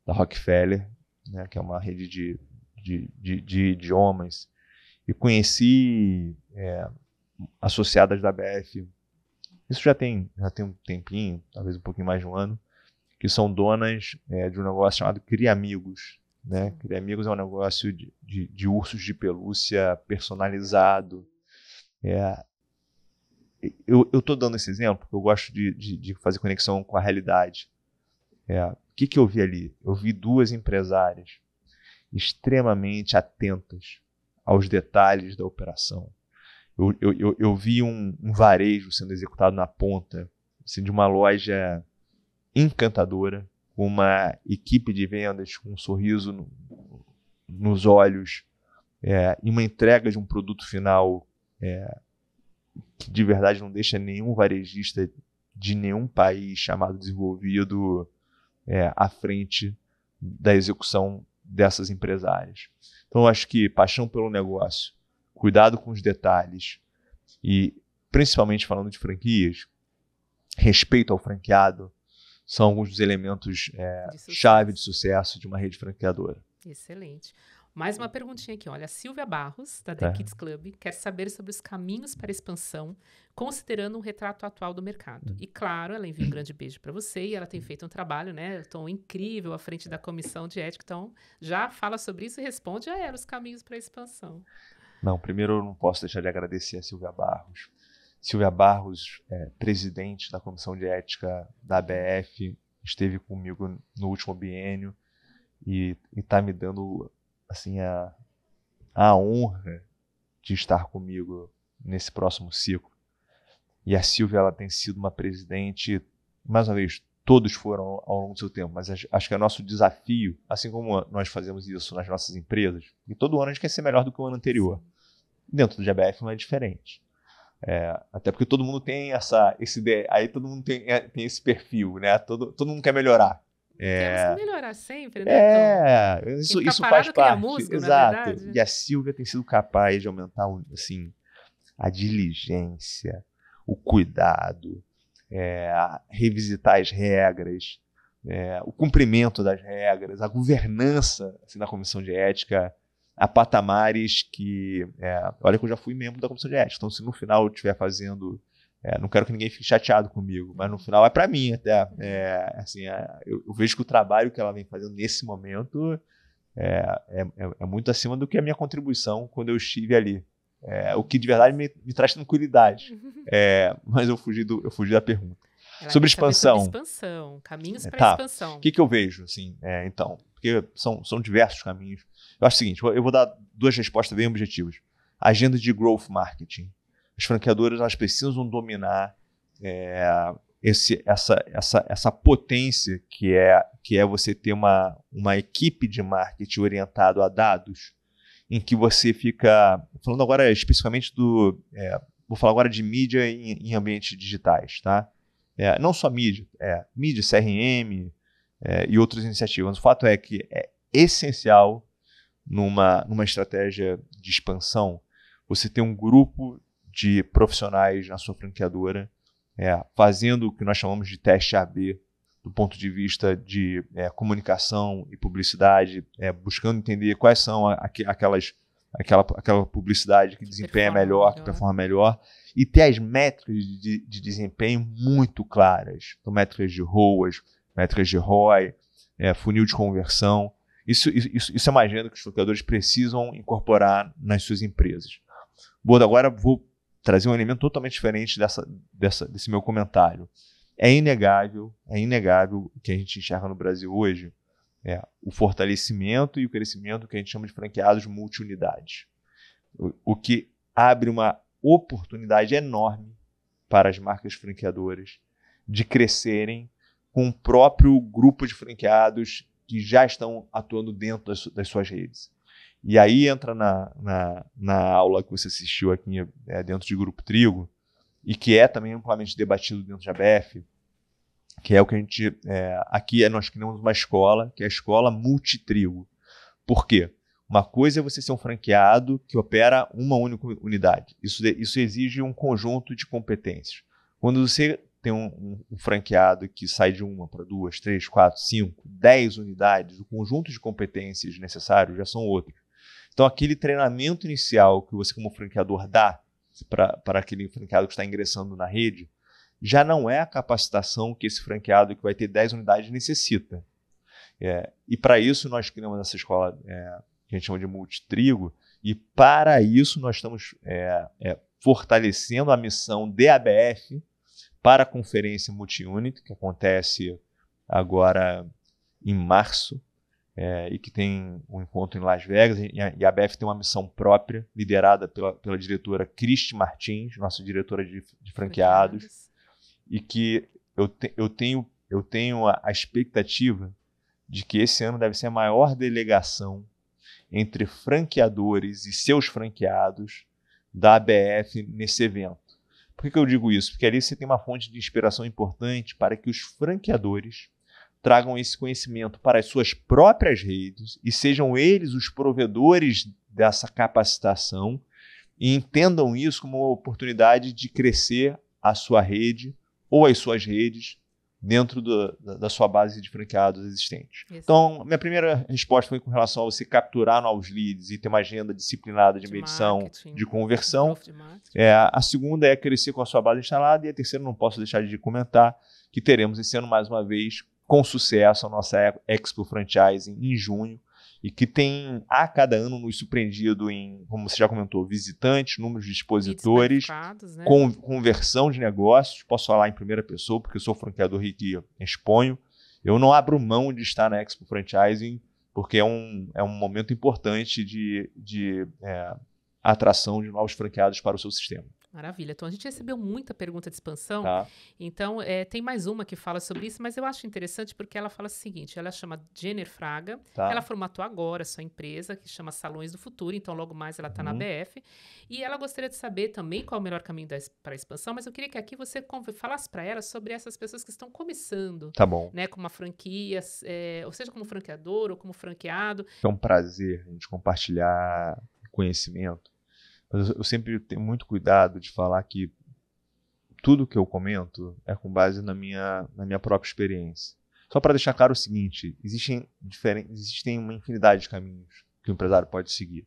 [SPEAKER 2] da Rockefeller, né, que é uma rede de, de, de, de idiomas e conheci é, associadas da BF. Isso já tem, já tem um tempinho, talvez um pouquinho mais de um ano, que são donas é, de um negócio chamado Cria Amigos. Né? Cria Amigos é um negócio de, de, de ursos de pelúcia personalizado. É, eu estou dando esse exemplo porque eu gosto de, de, de fazer conexão com a realidade. É, o que, que eu vi ali? Eu vi duas empresárias extremamente atentas aos detalhes da operação. Eu, eu, eu, eu vi um, um, varejo sendo executado na ponta, assim, de uma loja encantadora, com uma equipe de vendas com um sorriso no, nos olhos, é, e uma entrega de um produto final é, que de verdade não deixa nenhum varejista de nenhum país chamado desenvolvido é, à frente da execução dessas empresárias. Então, acho que paixão pelo negócio, cuidado com os detalhes e, principalmente falando de franquias, respeito ao franqueado são alguns dos elementos é, de chave de sucesso de uma rede franqueadora.
[SPEAKER 1] Excelente. Mais uma perguntinha aqui, olha. A Silvia Barros, da The é. Kids Club, quer saber sobre os caminhos para expansão, considerando o retrato atual do mercado. Hum. E claro, ela envia um grande beijo para você e ela tem hum. feito um trabalho, né? Tão incrível à frente da comissão de ética. Então, já fala sobre isso e responde a ela os caminhos para expansão.
[SPEAKER 2] Não, primeiro eu não posso deixar de agradecer a Silvia Barros. Silvia Barros, é, presidente da Comissão de Ética da ABF, esteve comigo no último biênio e está me dando assim a, a honra de estar comigo nesse próximo ciclo. E a Silvia ela tem sido uma presidente, mais uma vez, todos foram ao longo do seu tempo, mas acho que é nosso desafio, assim como nós fazemos isso nas nossas empresas, e todo ano a gente quer ser melhor do que o ano anterior. Dentro do GBF não é diferente. É, até porque todo mundo tem essa, esse aí todo mundo tem, é, tem esse perfil, né? Todo, todo mundo quer melhorar. É... Temos
[SPEAKER 1] que melhorar sempre, né? É,
[SPEAKER 2] então, isso, isso faz parte. Música, Exato. E a Silvia tem sido capaz de aumentar assim, a diligência, o cuidado, é, revisitar as regras, é, o cumprimento das regras, a governança assim, na comissão de ética a patamares que. É, olha que eu já fui membro da comissão de ética. Então, se no final eu estiver fazendo é, não quero que ninguém fique chateado comigo, mas no final é para mim até. É, assim, é, eu, eu, vejo que o trabalho que ela vem fazendo nesse momento é, é, é, é muito acima do que a minha contribuição quando eu estive ali. o que de verdade me, me traz tranquilidade. <laughs> mas eu fugi, do, eu fugi da pergunta. Ela sobre expansão. Sobre
[SPEAKER 1] expansão, caminhos para tá. expansão. O que, que
[SPEAKER 2] eu vejo, assim, então? Porque são, são diversos caminhos. Eu acho o seguinte, eu vou dar duas respostas bem objetivas. Agenda de growth marketing. As franqueadoras elas precisam dominar é, esse, essa, essa, essa potência que é, que é você ter uma, uma equipe de marketing orientado a dados, em que você fica. Falando agora especificamente do. É, vou falar agora de mídia em, em ambientes digitais, tá? É, não só mídia, é, mídia, CRM é, e outras iniciativas. O fato é que é essencial numa, numa estratégia de expansão você ter um grupo de profissionais na sua franqueadora, é, fazendo o que nós chamamos de teste AB, do ponto de vista de é, comunicação e publicidade, é, buscando entender quais são aqu aquelas, aquela, aquela publicidade que, que desempenha melhor, melhor, que performa melhor, e ter as métricas de, de desempenho muito claras. Então, métricas de ROAS, métricas de ROI, é, funil de conversão. Isso, isso, isso é uma agenda que os franqueadores precisam incorporar nas suas empresas. Bom, agora vou trazer um elemento totalmente diferente dessa, dessa, desse meu comentário. É inegável, é inegável que a gente enxerga no Brasil hoje é, o fortalecimento e o crescimento que a gente chama de franqueados multiunidades. O, o que abre uma oportunidade enorme para as marcas franqueadoras de crescerem com o próprio grupo de franqueados que já estão atuando dentro das, das suas redes. E aí entra na, na, na aula que você assistiu aqui é, dentro de Grupo Trigo, e que é também amplamente debatido dentro da ABF, que é o que a gente. É, aqui é, nós criamos uma escola, que é a escola multitrigo. Por quê? Uma coisa é você ser um franqueado que opera uma única unidade. Isso, isso exige um conjunto de competências. Quando você tem um, um, um franqueado que sai de uma para duas, três, quatro, cinco, dez unidades, o conjunto de competências necessários já são outros. Então, aquele treinamento inicial que você, como franqueador, dá para aquele franqueado que está ingressando na rede, já não é a capacitação que esse franqueado que vai ter 10 unidades necessita. É, e para isso nós criamos essa escola é, que a gente chama de multitrigo, e para isso nós estamos é, é fortalecendo a missão DABF para a conferência Unit que acontece agora em março é, e que tem um encontro em Las Vegas. E a, BF tem uma missão própria, liderada pela, pela diretora Cristi Martins, nossa diretora de, de franqueados, e que eu, te, eu tenho, eu tenho a, a expectativa de que esse ano deve ser a maior delegação entre franqueadores e seus franqueados da ABF nesse evento. Por que, eu digo isso? Porque ali você tem uma fonte de inspiração importante para que os franqueadores tragam esse conhecimento para as suas próprias redes e sejam eles os provedores dessa capacitação e entendam isso como uma oportunidade de crescer a sua rede ou as suas redes dentro do, da, da, sua base de franqueados existente. Isso. Então, minha primeira resposta foi com relação a você capturar novos leads e ter uma agenda disciplinada de, de medição, de conversão. De é, a segunda é crescer com a sua base instalada e a terceira não posso deixar de comentar que teremos esse ano mais uma vez com sucesso a nossa Expo Franchising em junho e que tem a cada ano nos surpreendido em, como você já comentou, visitantes, números de expositores, né? conversão de negócios. Posso falar em primeira pessoa, porque eu sou franqueador e que exponho. Eu não abro mão de estar na Expo Franchising, porque é um, é um momento importante de, de é, atração de novos franqueados para o seu sistema.
[SPEAKER 1] Maravilha. Então, a gente recebeu muita pergunta de expansão. Tá. Então, é, tem mais uma que fala sobre isso, mas eu acho interessante porque ela fala o seguinte: ela chama Jenner Fraga, tá. ela formatou agora sua empresa, que chama Salões do Futuro, então logo mais ela está uhum. na BF. E ela gostaria de saber também qual é o melhor caminho para a expansão, mas eu queria que aqui você falasse para ela sobre essas pessoas que estão começando. Tá bom. Né, com uma franquia, é, ou seja, como franqueador ou como franqueado. É um
[SPEAKER 2] prazer a gente compartilhar conhecimento mas eu sempre tenho muito cuidado de falar que tudo que eu comento é com base na minha, na minha própria experiência. Só para deixar claro o seguinte: existem, diferentes, existem uma infinidade de caminhos que o empresário pode seguir.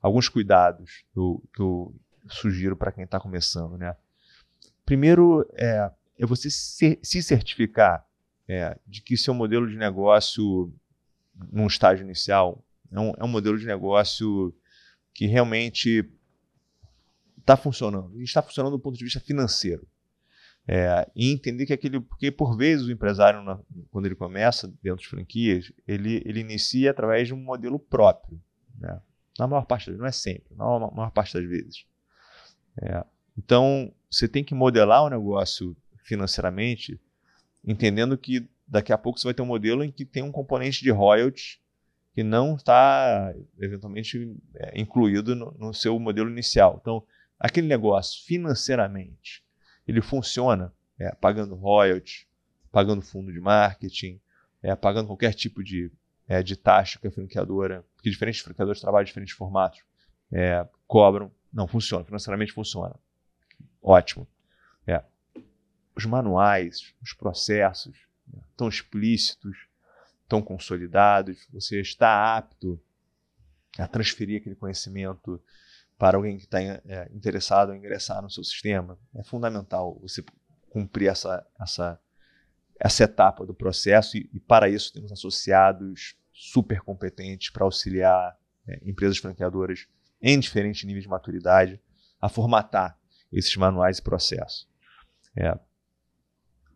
[SPEAKER 2] Alguns cuidados que eu, que eu sugiro para quem está começando. Né? Primeiro é, é você se, se certificar é, de que seu modelo de negócio, num estágio inicial, é um, é um modelo de negócio que realmente está funcionando. E está funcionando do ponto de vista financeiro. É, e entender que aquele. Porque, por vezes, o empresário, na, quando ele começa dentro de franquias, ele, ele inicia através de um modelo próprio. Né? Na maior parte das vezes, não é sempre, na maior, maior parte das vezes. É, então, você tem que modelar o negócio financeiramente, entendendo que daqui a pouco você vai ter um modelo em que tem um componente de royalties que não está eventualmente é, incluído no, no, seu modelo inicial. Então, aquele negócio financeiramente, ele funciona é, pagando royalties, pagando fundo de marketing, é, pagando qualquer tipo de, é, de taxa que a franqueadora, porque diferentes franqueadoras trabalham em diferentes formatos, é, cobram. Não, funciona, financeiramente funciona. Ótimo. É. Os manuais, os processos estão né, tão explícitos, tão consolidados, você está apto a transferir aquele conhecimento para alguém que está é, interessado em ingressar no seu sistema. É fundamental você cumprir essa, essa, essa etapa do processo e, e para isso temos associados super competentes para auxiliar é, empresas franqueadoras em diferentes níveis de maturidade a formatar esses manuais e processos. É.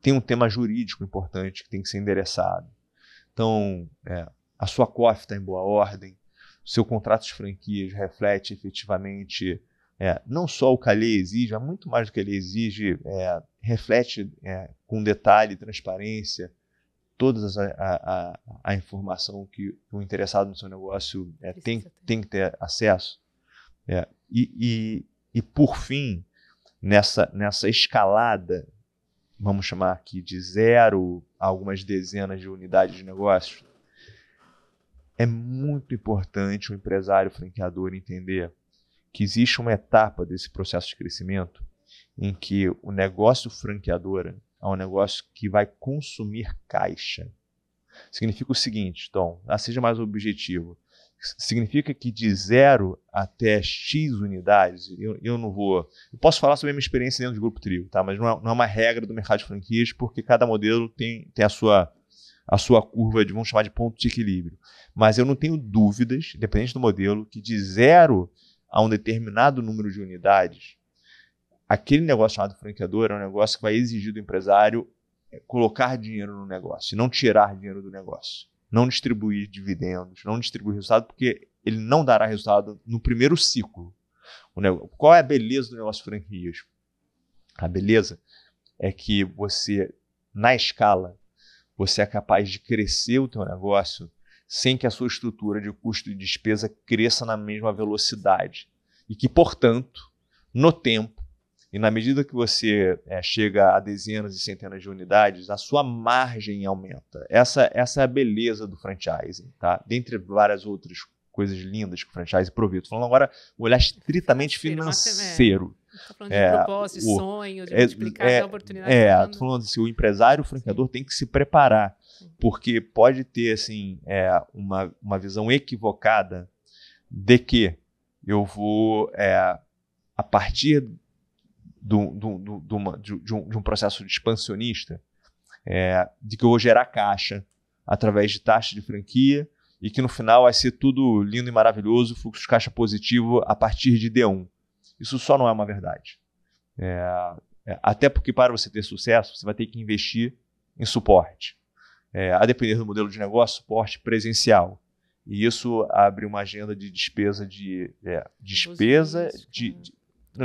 [SPEAKER 2] Tem um tema jurídico importante que tem que ser endereçado. Então, é, a sua COF está em boa ordem, seu contrato de franquias reflete efetivamente é, não só o que a lei exige, mas é muito mais do que a lei exige, é, reflete é, com detalhe e transparência toda a, a, a, informação que o interessado no seu negócio é, tem, tem que ter acesso. E, e, e, por fim, nessa, nessa escalada vamos chamar aqui de zero algumas dezenas de unidades de negócio, é muito importante o empresário franqueador entender que existe uma etapa desse processo de crescimento em que o negócio franqueadora é um negócio que vai consumir caixa. Significa o seguinte, Tom, ah, seja mais objetivo significa que de zero até X unidades, eu, eu não vou. Eu posso falar sobre a minha experiência dentro do grupo trio, tá? Mas não é, não é uma regra do mercado de franquias, porque cada modelo tem, tem a sua a sua curva de, vamos chamar de ponto de equilíbrio. Mas eu não tenho dúvidas, independente do modelo, que de zero a um determinado número de unidades, aquele negócio chamado franqueador é um negócio que vai exigir do empresário colocar dinheiro no negócio, e não tirar dinheiro do negócio não distribuir dividendos, não distribuir resultado, porque ele não dará resultado no primeiro ciclo. Qual é a beleza do negócio de franquias? A beleza é que você, na escala, você é capaz de crescer o teu negócio sem que a sua estrutura de custo e despesa cresça na mesma velocidade. E que, portanto, no tempo, e na medida que você é, chega a dezenas e centenas de unidades, a sua margem aumenta. Essa, essa é a beleza do franchising, tá? Dentre várias outras coisas lindas que o franchise provê. Estou falando agora o olhar estritamente financeiro. Estou falando de é, propósito, de o, sonho, de é, multiplicar é, a oportunidade. É, estou falando assim, o empresário, o franqueador tem que se preparar, porque pode ter assim é, uma, uma visão equivocada de que eu vou, é, a partir do, do, do, do uma, de, de, um, de, um, processo expansionista, é, de que eu vou gerar caixa através de taxa de franquia e que no final vai ser tudo lindo e maravilhoso, fluxo de caixa positivo a partir de D1. Isso só não é uma verdade. É, é, até porque para você ter sucesso, você vai ter que investir em suporte. É, a depender do modelo de negócio, suporte presencial. E isso abre uma agenda de despesa de é, despesa de, é. de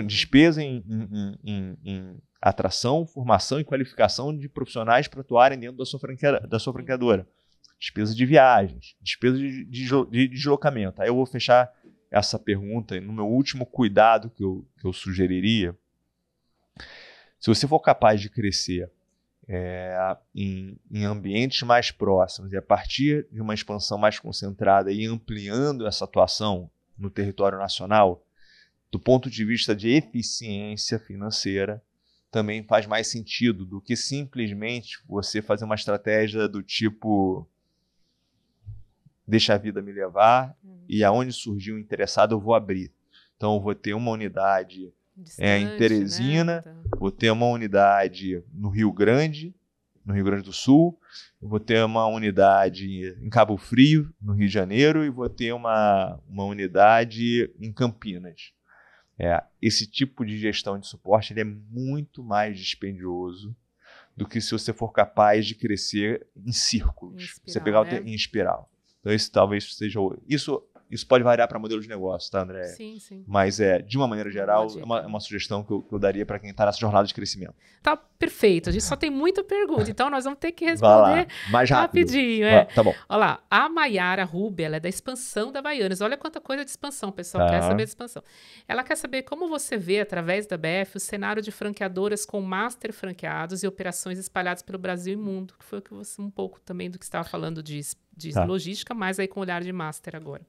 [SPEAKER 2] despesa em, em, em, em atração, formação e qualificação de profissionais para atuarem dentro da sua, da sua franqueadora. Despesa de viagens, despesa de, de, de deslocamento. Aí eu vou fechar essa pergunta no meu último cuidado que eu, que eu sugeriria. Se você for capaz de crescer é, em, em, ambientes mais próximos e a partir de uma expansão mais concentrada e ampliando essa atuação no território nacional, do ponto de vista de eficiência financeira, também faz mais sentido do que simplesmente você fazer uma estratégia do tipo deixa a vida me levar uhum. e aonde surgiu o interessado eu vou abrir. Então eu vou ter uma unidade Distante, é, em Teresina, né? então... vou ter uma unidade no Rio Grande, no Rio Grande do Sul, vou ter uma unidade em Cabo Frio, no Rio de Janeiro, e vou ter uma, uma unidade em Campinas. É, esse tipo de gestão de suporte ele é muito mais dispendioso do que se você for capaz de crescer em círculos, em espiral, você pegar né? em espiral. Então, esse talvez seja. Isso isso pode variar para modelo de negócio, tá, André? Sim, sim. Mas é, de uma maneira geral, é uma, uma sugestão que eu, que eu daria para quem está nessa jornada de crescimento.
[SPEAKER 1] Tá perfeito. A gente só tem muita pergunta, então nós vamos ter que responder Mais rápido. rapidinho. É. tá bom. Olha lá, a Maiara Rubi, ela é da expansão da Baianas. Olha quanta coisa de expansão, pessoal. Tá. Quer saber de expansão. Ela quer saber como você vê, através da BF, o cenário de franqueadoras com master franqueados e operações espalhadas pelo Brasil e mundo, que foi um pouco também do que estava falando de de tá. logística, mas aí com olhar de master agora.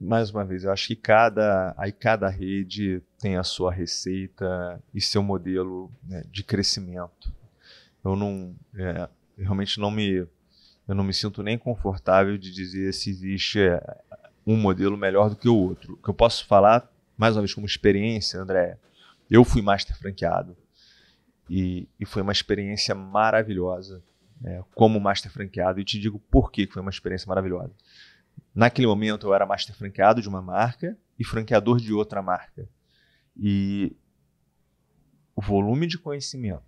[SPEAKER 2] Mais uma vez, eu acho que cada, aí cada rede tem a sua receita e seu modelo né, de crescimento. Eu não é, eu realmente não me eu não me sinto nem confortável de dizer se existe é, um modelo melhor do que o outro. O que eu posso falar, mais uma vez, como experiência, André, eu fui master franqueado e, e foi uma experiência maravilhosa é, como master franqueado e te digo por que foi uma experiência maravilhosa. Naquele momento eu era master franqueado de uma marca e franqueador de outra marca. E o volume de conhecimento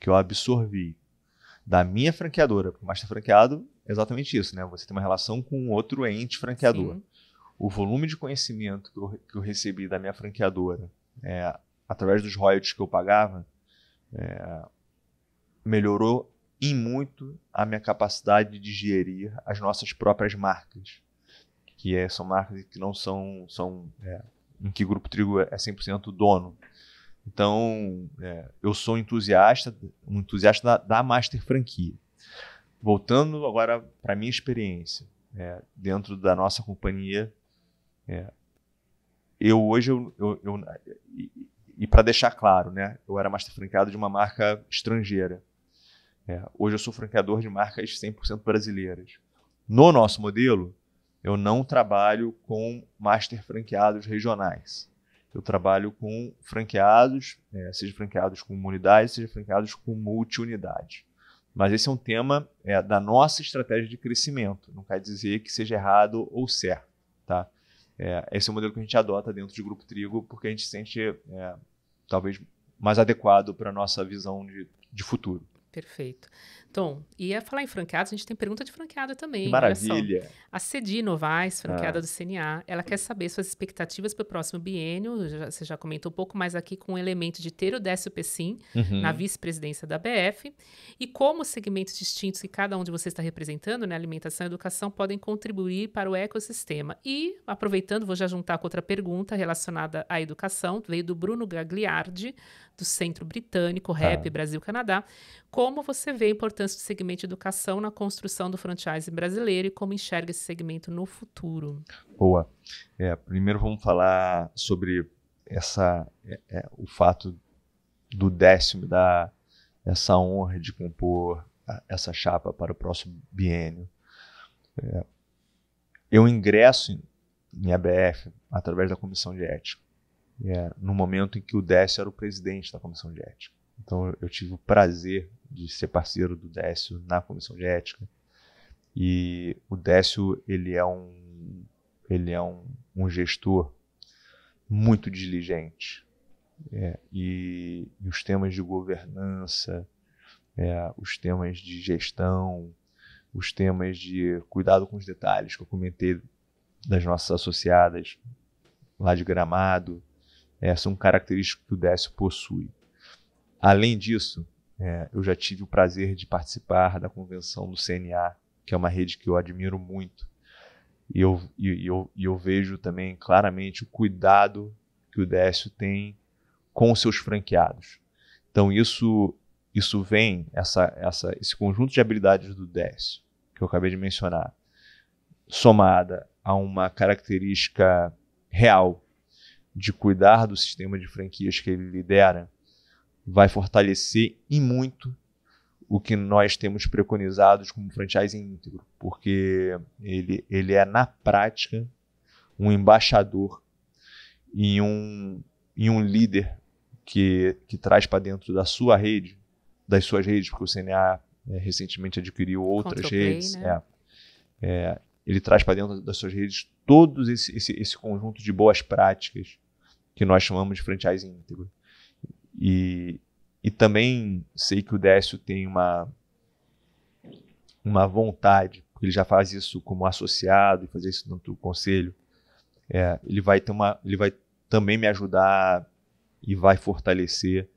[SPEAKER 2] que eu absorvi da minha franqueadora, porque master franqueado é exatamente isso, né? Você tem uma relação com outro ente franqueador. Sim. O volume de conhecimento que eu, que eu recebi da minha franqueadora, é, através dos royalties que eu pagava, é, melhorou em muito a minha capacidade de gerir as nossas próprias marcas, que é, são marcas que não são, são é, em que Grupo Trigo é 100% é dono. Então, é, eu sou entusiasta, um entusiasta da, da Master Franquia. Voltando agora para a minha experiência, é, dentro da nossa companhia, é, eu hoje, eu, eu, eu e, e para deixar claro, né, eu era Master Franqueado de uma marca estrangeira é, hoje eu sou franqueador de marcas 100% brasileiras. No nosso modelo, eu não trabalho com master franqueados regionais. Eu trabalho com franqueados, é, seja franqueados com unidades, seja franqueados com multiunidades. Mas esse é um tema é, da nossa estratégia de crescimento. Não quer dizer que seja errado ou certo, tá? É, esse é o modelo que a gente adota dentro de Grupo Trigo, porque a gente sente é, talvez mais adequado para a nossa visão de, de futuro.
[SPEAKER 1] Perfeito. Tom, e a falar em franqueados, a gente tem pergunta de franqueada também. Maravilha. A Cedi Novaes, franqueada ah. do CNA, ela quer saber suas expectativas para o próximo biênio. você já comentou um pouco mais aqui com o elemento de ter o Décio Pessim uhum. na vice-presidência da BF e como os segmentos distintos que cada um de vocês está representando, né, alimentação e educação, podem contribuir para o ecossistema. E, aproveitando, vou já juntar com outra pergunta relacionada à educação, veio do Bruno Gagliardi, do Centro Britânico, tá. RAP ah. Brasil, Canadá, como você vê a importância do segmento de educação na construção do franchise brasileiro e como enxerga esse segmento no futuro?
[SPEAKER 2] Boa. É, primeiro vamos falar sobre essa, é, é, o fato do décimo da essa honra de compor a, essa chapa para o próximo biênio. É, eu ingresso em, em ABF através da comissão de ética é, no momento em que o Décio era o presidente da comissão de ética. Então eu tive o prazer de ser parceiro do Décio na comissão de ética. E o Décio, ele é um, ele é um, um gestor muito diligente. É, e, e, os temas de governança, é, os temas de gestão, os temas de cuidado com os detalhes que eu comentei das nossas associadas lá de Gramado, é, são é características que o Décio possui. Além disso, é, eu já tive o prazer de participar da convenção do CNA, que é uma rede que eu admiro muito. E eu, e, eu, e eu vejo também claramente o cuidado que o Décio tem com os seus franqueados. Então, isso isso vem, essa, essa, esse conjunto de habilidades do Décio, que eu acabei de mencionar, somada a uma característica real de cuidar do sistema de franquias que ele lidera, vai fortalecer e muito o que nós temos preconizado como franchise íntegro, porque ele, ele é, na prática, um embaixador e um, e um líder que, que traz para dentro da sua rede, das suas redes, porque o CNA é, recentemente adquiriu outras Control redes. Play, né? é, é, ele traz para dentro das suas redes todo esse, esse, esse conjunto de boas práticas que nós chamamos de franchise íntegro. E, e também sei que o Décio tem uma, uma vontade, porque ele já faz isso como associado e fazer isso dentro do conselho. É, ele vai ter uma, ele vai também me ajudar e vai fortalecer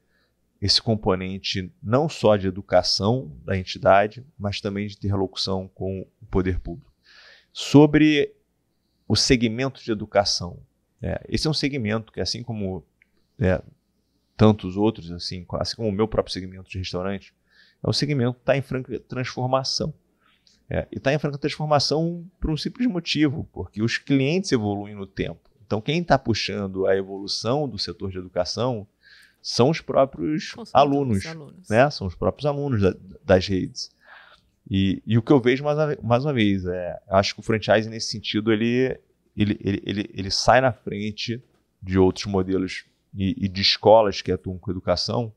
[SPEAKER 2] esse componente não só de educação da entidade, mas também de interlocução com o poder público. Sobre o segmento de educação, é, esse é um segmento que, assim como é, tantos outros, assim, assim como o meu próprio segmento de restaurante, é um segmento que está em franca transformação. É, e está em franca transformação por um simples motivo, porque os clientes evoluem no tempo. Então, quem está puxando a evolução do setor de educação são os próprios alunos, alunos, Né? são os próprios alunos da, das redes. E, e, o que eu vejo mais, mais uma vez, é, acho que o franchise, nesse sentido ele, ele, ele, ele, ele sai na frente de outros modelos e, e, de escolas que atuam com educação,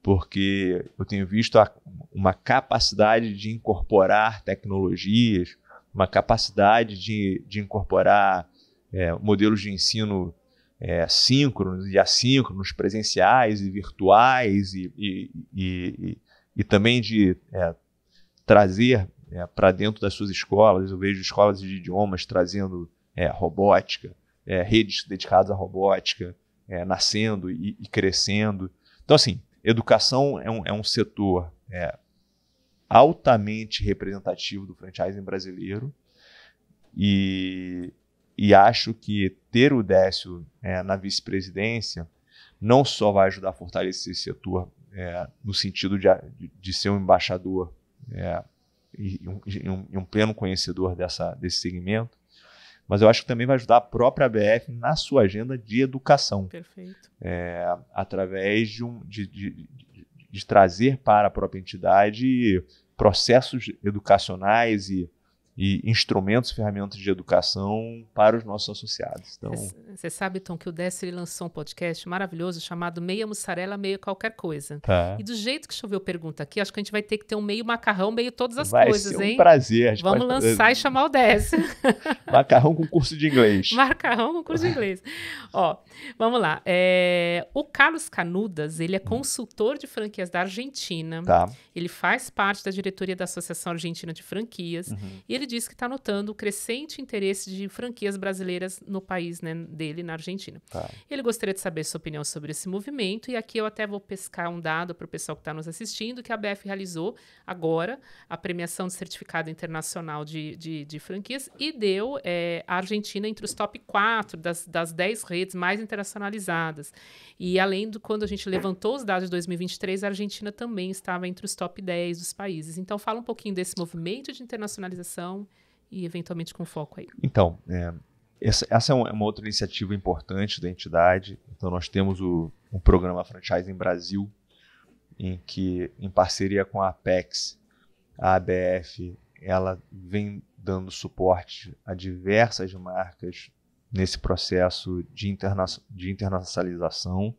[SPEAKER 2] porque eu tenho visto a, uma capacidade de incorporar tecnologias, uma capacidade de, de incorporar é, modelos de ensino é, síncronos e assíncronos, presenciais e virtuais, e, e, e, e também de é, trazer é, para dentro das suas escolas. Eu vejo escolas de idiomas trazendo é, robótica, é, redes dedicadas à robótica, é, nascendo e, e, crescendo. Então, assim, educação é um, é um setor é, altamente representativo do franchising brasileiro e, e acho que ter o Décio é, na vice-presidência não só vai ajudar a fortalecer esse setor é, no sentido de, de ser um embaixador e, um, e um pleno conhecedor dessa, desse segmento, mas eu acho que também vai ajudar a própria BF na sua agenda de educação. Perfeito. É, através de, um, de, de, de, trazer para a própria entidade processos educacionais e e instrumentos, ferramentas de educação para os nossos associados. Então,
[SPEAKER 1] você sabe, Tom, que o Décio lançou um podcast maravilhoso chamado Meia Mussarela, Meia Qualquer Coisa. Tá. E do jeito que choveu pergunta aqui, acho que a gente vai ter que ter um meio macarrão, meio todas as vai coisas, ser um hein? prazer. Vamos pode... lançar e chamar o Décio. <laughs>
[SPEAKER 2] macarrão com curso de inglês. <laughs>
[SPEAKER 1] macarrão com curso de inglês. Ó, vamos lá. É... O Carlos Canudas, ele é hum. consultor de franquias da Argentina. Tá. Ele faz parte da diretoria da Associação Argentina de Franquias. Uhum. E ele ele diz que está notando o crescente interesse de franquias brasileiras no país né, dele, na Argentina. Tá. Ele gostaria de saber sua opinião sobre esse movimento, e aqui eu até vou pescar um dado para o pessoal que está nos assistindo, que a BF realizou agora a premiação de certificado internacional de, de, de franquias e deu é, a Argentina entre os top 4 das, das 10 redes mais internacionalizadas. E além do quando a gente levantou os dados de 2023, a Argentina também estava entre os top 10 dos países. Então fala um pouquinho desse movimento de internacionalização educação e eventualmente com foco aí.
[SPEAKER 2] Então, é, essa, essa, é, é uma outra iniciativa importante da entidade. Então, nós temos o, um programa em Brasil, em que, em parceria com a Apex, a ABF, ela vem dando suporte a diversas marcas nesse processo de, interna de internacionalização.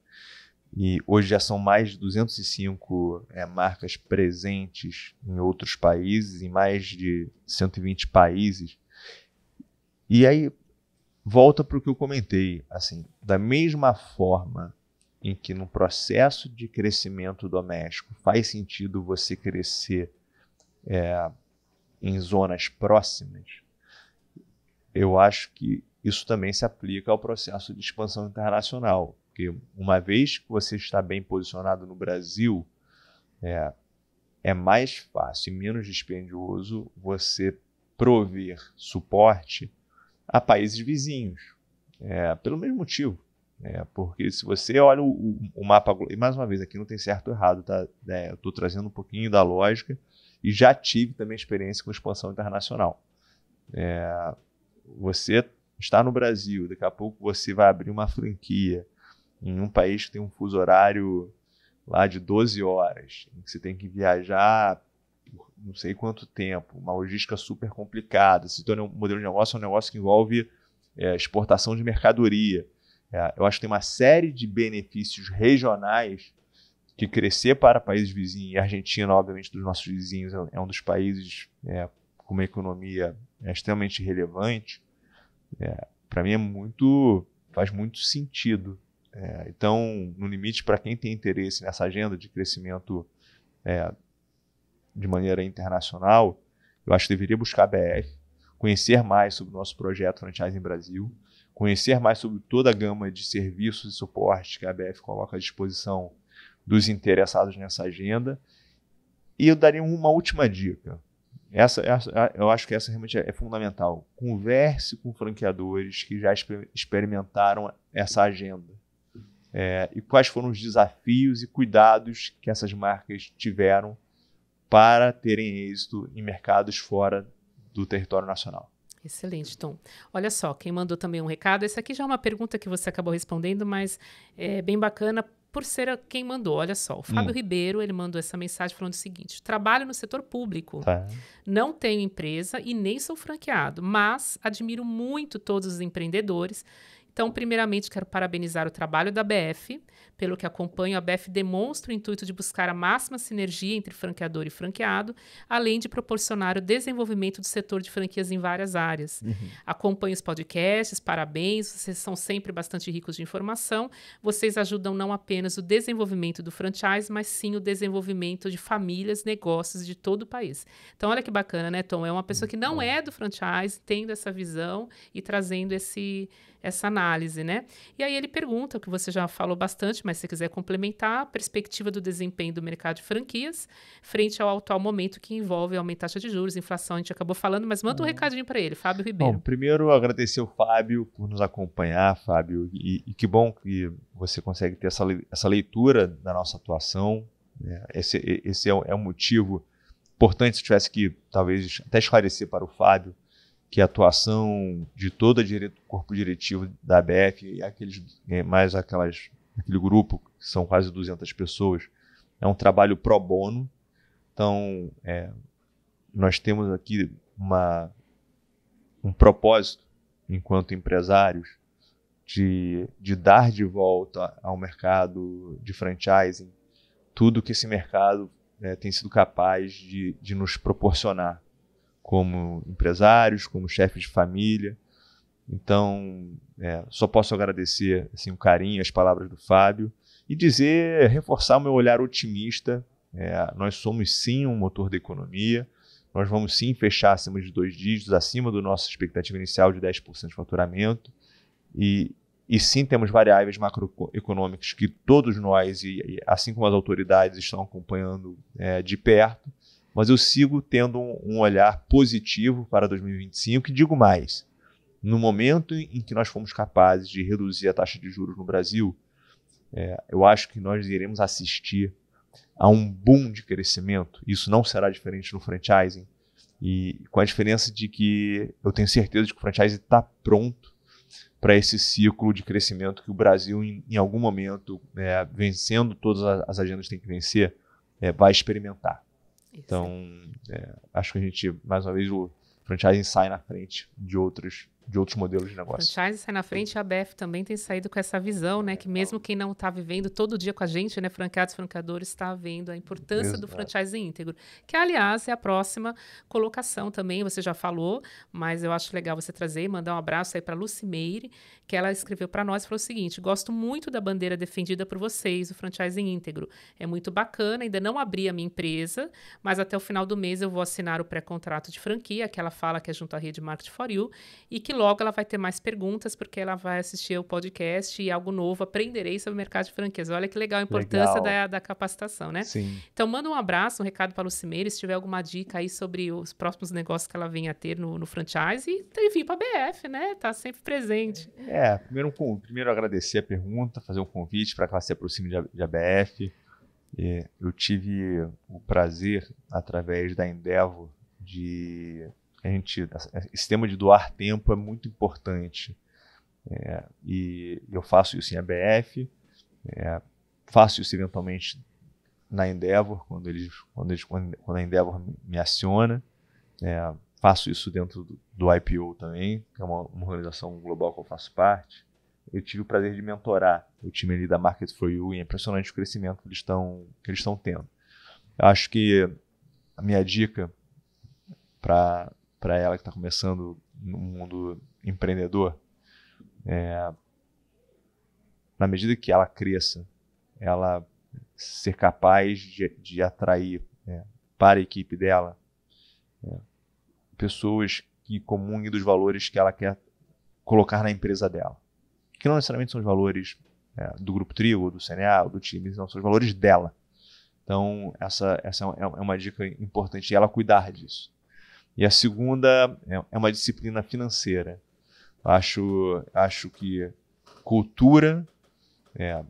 [SPEAKER 2] E hoje já são mais de 205 é, marcas presentes em outros países, em mais de 120 países. E aí volta para o que eu comentei, assim, da mesma forma em que no processo de crescimento doméstico faz sentido você crescer é, em zonas próximas, eu acho que isso também se aplica ao processo de expansão internacional. Porque uma vez que você está bem posicionado no Brasil, é, é mais fácil e menos dispendioso você prover suporte a países vizinhos, é, pelo mesmo motivo. É, porque se você olha o, o, mapa, e mais uma vez, aqui não tem certo ou errado, tá? É, eu estou trazendo um pouquinho da lógica e já tive também experiência com expansão internacional. É, você está no Brasil, daqui a pouco você vai abrir uma franquia em um país que tem um fuso horário lá de 12 horas, em que você tem que viajar por não sei quanto tempo, uma logística super complicada. Se torna um modelo de negócio é um negócio que envolve é, exportação de mercadoria. É, eu acho que tem uma série de benefícios regionais que crescer para países vizinhos, e a Argentina, obviamente, dos nossos vizinhos, é um é dos países é, com uma economia é, extremamente relevante, é, para mim é muito, faz muito sentido é, então, no limite, para quem tem interesse nessa agenda de crescimento é, de maneira internacional, eu acho que deveria buscar a BR, conhecer mais sobre o nosso projeto Franchise em Brasil, conhecer mais sobre toda a gama de serviços e suporte que a BF coloca à disposição dos interessados nessa agenda. E eu daria uma última dica. Essa, essa eu acho que essa realmente é, é, fundamental. Converse com franqueadores que já experimentaram essa agenda é, e quais foram os desafios e cuidados que essas marcas tiveram para terem êxito em mercados fora do território nacional?
[SPEAKER 1] Excelente, Tom. Olha só, quem mandou também um recado, essa aqui já é uma pergunta que você acabou respondendo, mas é bem bacana por ser quem mandou. Olha só, o Fábio hum. Ribeiro, ele mandou essa mensagem falando o seguinte: trabalho no setor público, tá. não tenho empresa e nem sou franqueado, mas admiro muito todos os empreendedores então, primeiramente, quero parabenizar o trabalho da BF. Pelo que acompanho, a BF demonstra o intuito de buscar a máxima sinergia entre franqueador e franqueado, além de proporcionar o desenvolvimento do setor de franquias em várias áreas. Uhum. Acompanho os podcasts, parabéns, vocês são sempre bastante ricos de informação. Vocês ajudam não apenas o desenvolvimento do franchise, mas sim o desenvolvimento de famílias, negócios de todo o país. Então, olha que bacana, né, Tom? É uma pessoa que não uhum. é do franchise, tendo essa visão e trazendo esse, essa análise análise, né? E aí ele pergunta, o que você já falou bastante, mas se quiser complementar, a perspectiva do desempenho do mercado de franquias frente ao atual momento que envolve aumento taxa de juros, inflação, a gente acabou falando, mas manda um uhum. recadinho para ele, Fábio Ribeiro.
[SPEAKER 2] Bom, primeiro agradecer o Fábio por nos acompanhar, Fábio, e, e que bom que você consegue ter essa, essa leitura da nossa atuação. Né? Esse, esse é, é um motivo importante, se tivesse que talvez até esclarecer para o Fábio, que a atuação de todo o corpo diretivo da ABF e aqueles, eh, mais aquelas, aquele grupo, que são quase 200 pessoas, é um trabalho pro bono. Então, é, nós temos aqui uma, um propósito, enquanto empresários, de, de dar de volta ao mercado de franchising tudo que esse mercado é, tem sido capaz de, de nos proporcionar como empresários, como chefes de família. Então, é, só posso agradecer assim, o carinho, as palavras do Fábio e dizer, reforçar o meu olhar otimista. É, nós somos sim um motor da economia, nós vamos sim fechar acima de dois dígitos, acima do nosso expectativa inicial de 10% de faturamento. E, e sim temos variáveis macroeconômicas que todos nós, e, assim como as autoridades, estão acompanhando é, de perto mas eu sigo tendo um olhar positivo para 2025 e digo mais. No momento em que nós fomos capazes de reduzir a taxa de juros no Brasil, é, eu acho que nós iremos assistir a um boom de crescimento. Isso não será diferente no franchising. E com a diferença de que eu tenho certeza de que o franchising está pronto para esse ciclo de crescimento que o Brasil, em, em algum momento, é, vencendo todas as agendas que tem que vencer, é, vai experimentar. Então, é, acho que a gente, mais uma vez, o franchising sai na frente de outros de outros modelos de negócio.
[SPEAKER 1] Franchise sai na frente, a BF também tem saído com essa visão, né? Que mesmo quem não está vivendo todo dia com a gente, né? Franqueados, franqueadores, está vendo a importância Exato. do franchise íntegro. Que, aliás, é a próxima colocação também, você já falou, mas eu acho legal você trazer e mandar um abraço aí para a Lucimeire, que ela escreveu para nós e falou o seguinte: gosto muito da bandeira defendida por vocês, o franchise íntegro. É muito bacana, ainda não abri a minha empresa, mas até o final do mês eu vou assinar o pré-contrato de franquia, que ela fala que é junto à rede Market for You, e que logo ela vai ter mais perguntas, porque ela vai assistir o podcast e algo novo aprenderei sobre o mercado de franquias. Olha que legal a importância legal. Da, da capacitação, né? Sim. Então, manda um abraço, um recado para a Lucimeira, se tiver alguma dica aí sobre os próximos negócios que ela venha a ter no, no franchise. E, enfim, para a BF, né? Tá sempre presente.
[SPEAKER 2] É, é primeiro, primeiro agradecer a pergunta, fazer um convite para que ela se aproxime de, de ABF. É, eu tive o prazer, através da Endeavor, de a gente, esse tema de doar tempo é muito importante. É, e eu faço isso em ABF, é, faço isso eventualmente na Endeavor, quando, eles, quando, eles, quando a Endeavor me aciona. É, faço isso dentro do, do, IPO também, que é uma, uma, organização global que eu faço parte. Eu tive o prazer de mentorar o time ali da Market for You e é impressionante o crescimento que eles estão que eles estão tendo. Eu acho que a minha dica para para ela que está começando no mundo empreendedor, é, na medida que ela cresça, ela ser capaz de, de atrair é, para a equipe dela é, pessoas que comunguem dos valores que ela quer colocar na empresa dela. Que não necessariamente são os valores é, do Grupo Trio, do CNA, do time, não, são os valores dela. Então, essa, essa é, é uma dica importante, ela cuidar disso. E a segunda é, é uma disciplina financeira. Acho, acho que cultura, é,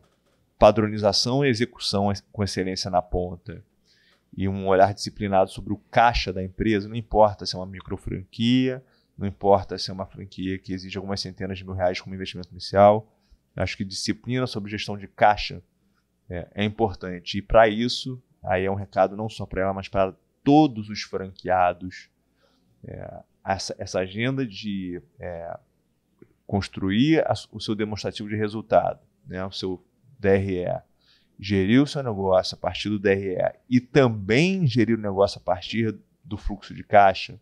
[SPEAKER 2] padronização e execução com excelência na ponta e um olhar disciplinado sobre o caixa da empresa, não importa se é uma micro franquia, não importa se é uma franquia que exige algumas centenas de mil reais como investimento inicial. Acho que disciplina sobre gestão de caixa é, é importante. E para isso, aí é um recado não só para ela, mas para todos os franqueados é, essa, essa, agenda de é, construir a, o seu demonstrativo de resultado, né, o seu DRE, gerir o seu negócio a partir do DRE e também gerir o negócio a partir do fluxo de caixa,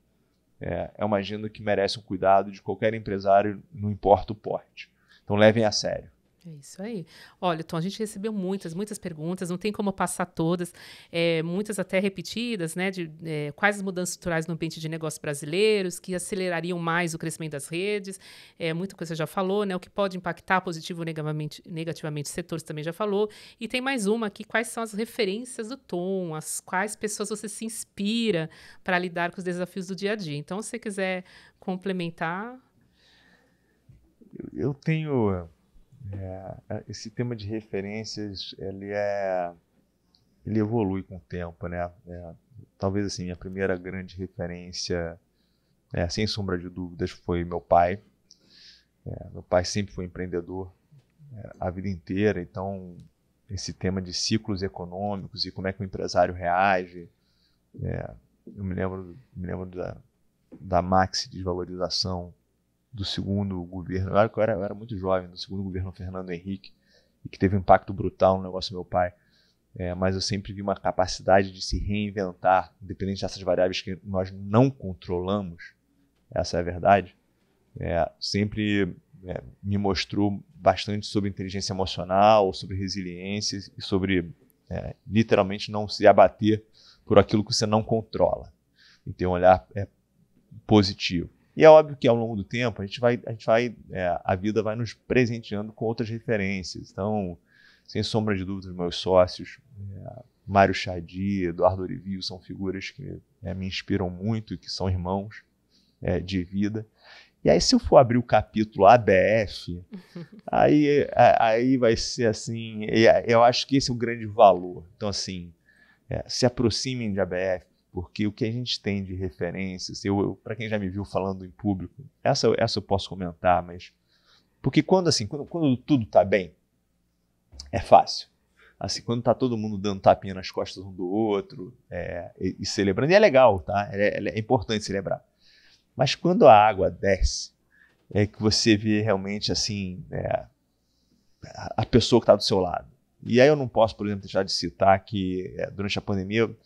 [SPEAKER 2] é, é uma agenda que merece o um cuidado de qualquer empresário, não importa o porte. Então levem a sério.
[SPEAKER 1] É isso aí. Olha, Tom, a gente recebeu muitas, muitas perguntas, não tem como passar todas, é, muitas até repetidas, né? De é, quais as mudanças estruturais no ambiente de negócios brasileiros que acelerariam mais o crescimento das redes. É, muita coisa você já falou, né? O que pode impactar positivo ou negativamente, negativamente setores também já falou. E tem mais uma aqui: quais são as referências do Tom, as quais pessoas você se inspira para lidar com os desafios do dia a dia. Então, se você quiser complementar.
[SPEAKER 2] Eu tenho eh, é, é, esse tema de referências, ele é ele evolui com o tempo, né? É, talvez assim, minha primeira grande referência, é, sem sombra de dúvidas, foi meu pai. É, meu pai sempre foi empreendedor é, a vida inteira, então esse tema de ciclos econômicos e como é que o empresário reage, é, eu me lembro, me lembro da, da maxi desvalorização do segundo governo, eu era, eu era muito jovem, do segundo governo Fernando Henrique, e que teve um impacto brutal no negócio do meu pai. É, mas eu sempre vi uma capacidade de se reinventar, independente dessas variáveis que nós não controlamos, essa é a verdade, é, sempre é, me mostrou bastante sobre inteligência emocional, sobre resiliência e sobre é, literalmente não se abater por aquilo que você não controla e ter um olhar é, positivo. E é óbvio que ao longo do tempo a gente vai, a, gente vai, é, a vida vai nos presenteando com outras referências. Então, sem sombra de dúvida, meus sócios, é, Mário Chadi, Eduardo Orivio, são figuras que é, me inspiram muito e que são irmãos é, de vida. E aí, se eu for abrir o capítulo ABF, <laughs> aí, aí vai ser assim. É, eu acho que esse é o grande valor. Então, assim, é, se aproximem de ABF, porque o que a gente tem de referências, eu, eu para quem já me viu falando em público, essa, essa eu posso comentar, mas porque quando assim, quando, quando tudo está bem, é fácil. Assim, quando tá todo mundo dando tapinha nas costas um do outro é, e, e, celebrando, e é legal, tá? É, é, é importante celebrar. Mas quando a água desce, é que você vê realmente assim é, a pessoa que está do seu lado. E aí eu não posso, por exemplo, deixar de citar que é, durante a pandemia eu,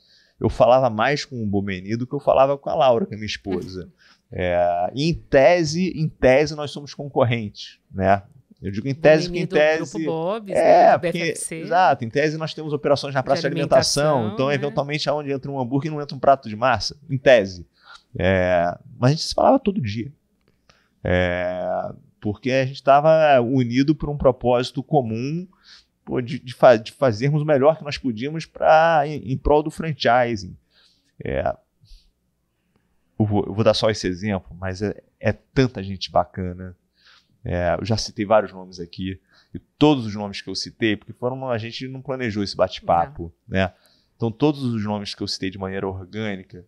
[SPEAKER 2] eu falava mais com o Bomeni do que eu falava com a Laura, que é minha esposa. <laughs> É, em tese, em tese, nós somos concorrentes, né? Eu digo em tese Bomeni que em tese. Bob's, é, né? porque, exato, em tese nós temos operações na praça de, alimentação, alimentação, então né? eventualmente aonde entra um hambúrguer não entra um prato de massa, em tese. É, mas a gente se falava todo dia. É, porque a gente estava unido por um propósito comum pô, de, de, fa de, fazermos o melhor que nós podíamos para em, em prol do franchising. É, eu, vou, eu, vou, dar só esse exemplo, mas é, é tanta gente bacana. É, eu já citei vários nomes aqui, e todos os nomes que eu citei, porque foram a gente não planejou esse bate-papo, é. né? Então, todos os nomes que eu citei de maneira orgânica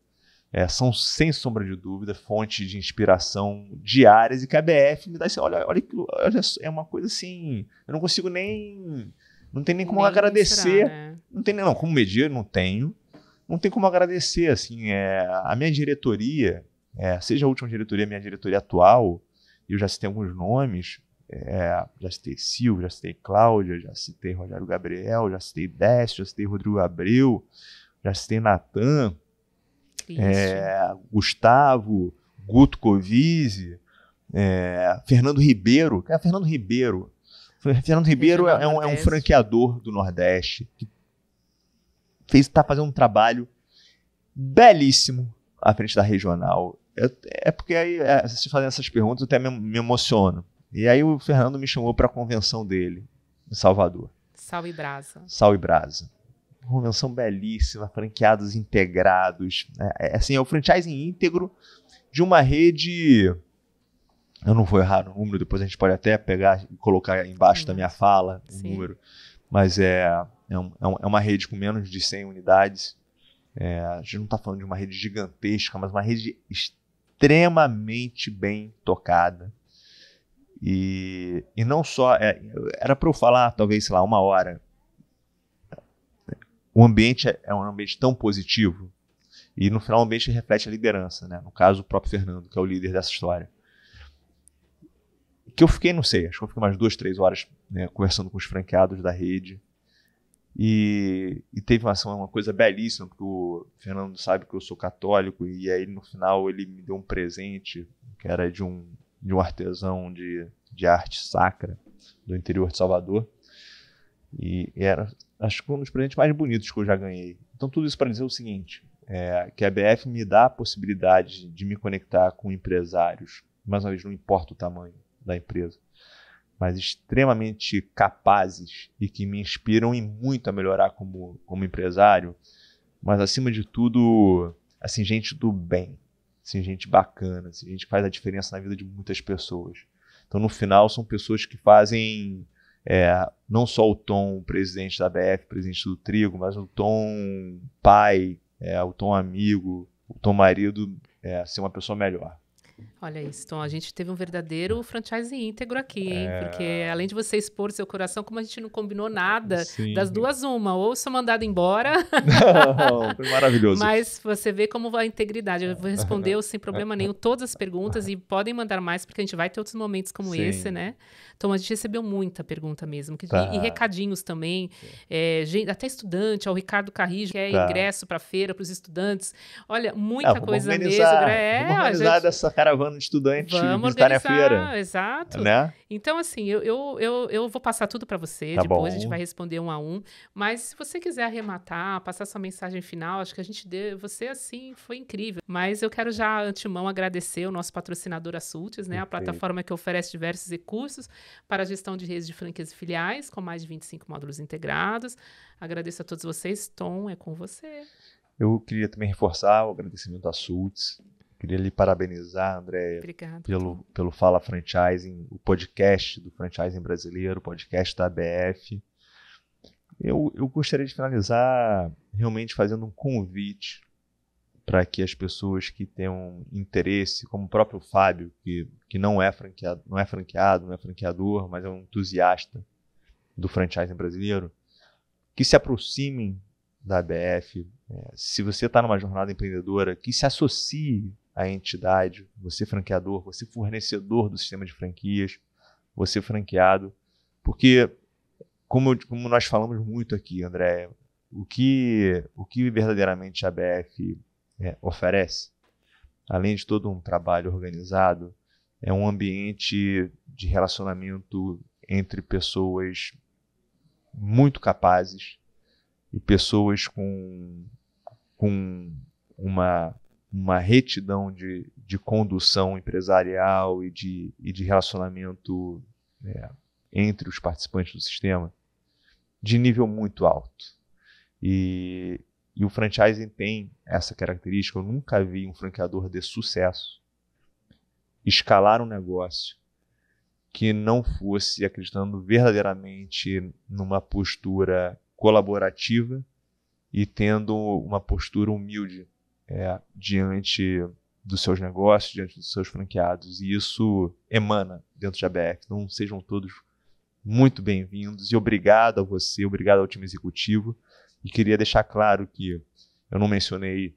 [SPEAKER 2] é, são, sem sombra de dúvida, fonte de inspiração diárias e que a BF me dá assim, olha, olha, olha, é uma coisa assim, eu não consigo nem não tem nem como nem agradecer. Será, né? Não tem não, como medir, não tenho. Não tem como agradecer, assim, é, a minha diretoria, é, seja a última diretoria, minha diretoria atual, eu já citei alguns nomes, é, já citei Silvio, já citei Cláudia, já citei Rogério Gabriel, já citei Décio, já citei Rodrigo Abreu, já citei Natan, é, Gustavo, Guto Covise, é, Fernando Ribeiro, é Fernando Ribeiro, <laughs> Fernando Ribeiro é, um, é, um, franqueador do Nordeste que fez está fazendo um trabalho belíssimo à frente da regional. é porque aí, é, se fazendo essas perguntas, eu até me, me emociono. E aí o Fernando me chamou para a convenção dele em Salvador.
[SPEAKER 1] Sal e Brasa.
[SPEAKER 2] Sal e Brasa. convenção belíssima, franqueados integrados. Né? É, assim, é o franchising íntegro de uma rede eu não vou errar no número, depois a gente pode até pegar e colocar embaixo Sim. da uhum. minha fala o um número. Mas é, é, é, um, é, uma rede com menos de 100 unidades. É, a gente não está falando de uma rede gigantesca, mas uma rede extremamente bem tocada. E, e não só. É, era para eu falar, talvez, sei lá, uma hora. O ambiente é, é um ambiente tão positivo. E no final, o ambiente reflete a liderança, né? No caso, o próprio Fernando, que é o líder dessa história que eu fiquei, não sei, acho que eu fiquei mais duas, três horas né, conversando com os franqueados da rede. E, e teve uma, assim, uma, coisa belíssima, porque o Fernando sabe que eu sou católico, e aí no final ele me deu um presente, que era de um, de um artesão de, de arte sacra do interior de Salvador. E, e era, acho que um dos presentes mais bonitos que eu já ganhei. Então, tudo isso para dizer o seguinte: é, que a BF me dá a possibilidade de me conectar com empresários, mais uma vez, não importa o tamanho da empresa, mas extremamente capazes e que me inspiram e muito a melhorar como, como empresário, mas acima de tudo, assim, gente do bem, assim, gente bacana, assim, gente que faz a diferença na vida de muitas pessoas. Então, no final, são pessoas que fazem é, não só o Tom, presidente da BF, presidente do Trigo, mas o Tom pai, é, o Tom amigo, o Tom marido, é, ser uma pessoa melhor.
[SPEAKER 1] Olha isso, então A gente teve um verdadeiro franchise íntegro aqui, hein? É... Porque além de você expor seu coração, como a gente não combinou nada, Sim. das duas, uma. Ou sou mandado embora. <laughs> Não, foi maravilhoso. Mas você vê como vai a integridade. Eu vou responder sem problema nenhum todas as perguntas e podem mandar mais, porque a gente vai ter outros momentos como Sim. esse, né? Então, a gente recebeu muita pergunta mesmo. Que... Tá. E, recadinhos também. É, gente, até estudante, o Ricardo Carrijo, que é tá. ingresso para feira, para os estudantes. Olha, muita ah, coisa mesmo. É, vamos organizar gente...
[SPEAKER 2] dessa cara caravana de estudantes visitarem a feira. Exato. Né?
[SPEAKER 1] Então, assim, eu, eu, eu, eu vou passar tudo para você, tá depois bom. a gente vai responder um a um. Mas se você quiser arrematar, passar sua mensagem final, acho que a gente deu. Você, assim, foi incrível. Mas eu quero já, antemão, agradecer o nosso patrocinador Assultes, né? A plataforma que oferece diversos recursos para a gestão de redes de franquias e filiais, com mais de 25 módulos integrados. Agradeço a todos vocês. Tom, é com você.
[SPEAKER 2] Eu queria também reforçar o agradecimento à SULTS, Queria lhe parabenizar, André pelo, pelo Fala Franchising, o podcast do Franchising Brasileiro, o podcast da ABF. Eu, eu gostaria de finalizar realmente fazendo um convite para que as pessoas que tenham interesse, como o próprio Fábio, que, que não, é franqueado, não é franqueado, não é franqueador, mas é um entusiasta do franchising brasileiro, que se aproximem da ABF. É, se você está numa jornada empreendedora, que se associe a entidade, você franqueador, você fornecedor do sistema de franquias, você franqueado, porque como, como nós falamos muito aqui, André, o que o que verdadeiramente a BF é, oferece, além de todo um trabalho organizado, é um ambiente de relacionamento entre pessoas muito capazes e pessoas com, com uma uma retidão de, de condução empresarial e de, e de relacionamento é, entre os participantes do sistema de nível muito alto. E, e o franchising tem essa característica. Eu nunca vi um franqueador de sucesso escalar um negócio que não fosse acreditando verdadeiramente numa postura colaborativa e tendo uma postura humilde é, diante dos seus negócios, diante dos seus franqueados. E isso emana dentro de ABX. Então sejam todos muito bem-vindos e obrigado a você, obrigado ao time executivo. E queria deixar claro que eu não mencionei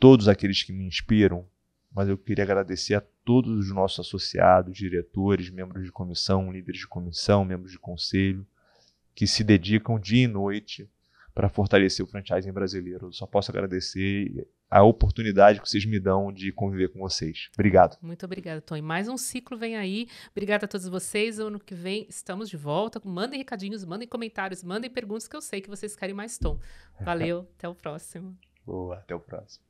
[SPEAKER 2] todos aqueles que me inspiram, mas eu queria agradecer a todos os nossos associados, diretores, membros de comissão, líderes de comissão, membros de conselho, que se dedicam dia e noite para fortalecer o franchising brasileiro. Eu só posso agradecer a oportunidade que vocês me dão de conviver com vocês. Obrigado.
[SPEAKER 1] Muito obrigada, Tony. mais um ciclo vem aí. Obrigada a todos vocês. Ano que vem estamos de volta. Mandem recadinhos, mandem comentários, mandem perguntas que eu sei que vocês querem mais, Tom. <laughs> Valeu, até o próximo.
[SPEAKER 2] Boa, até o próximo.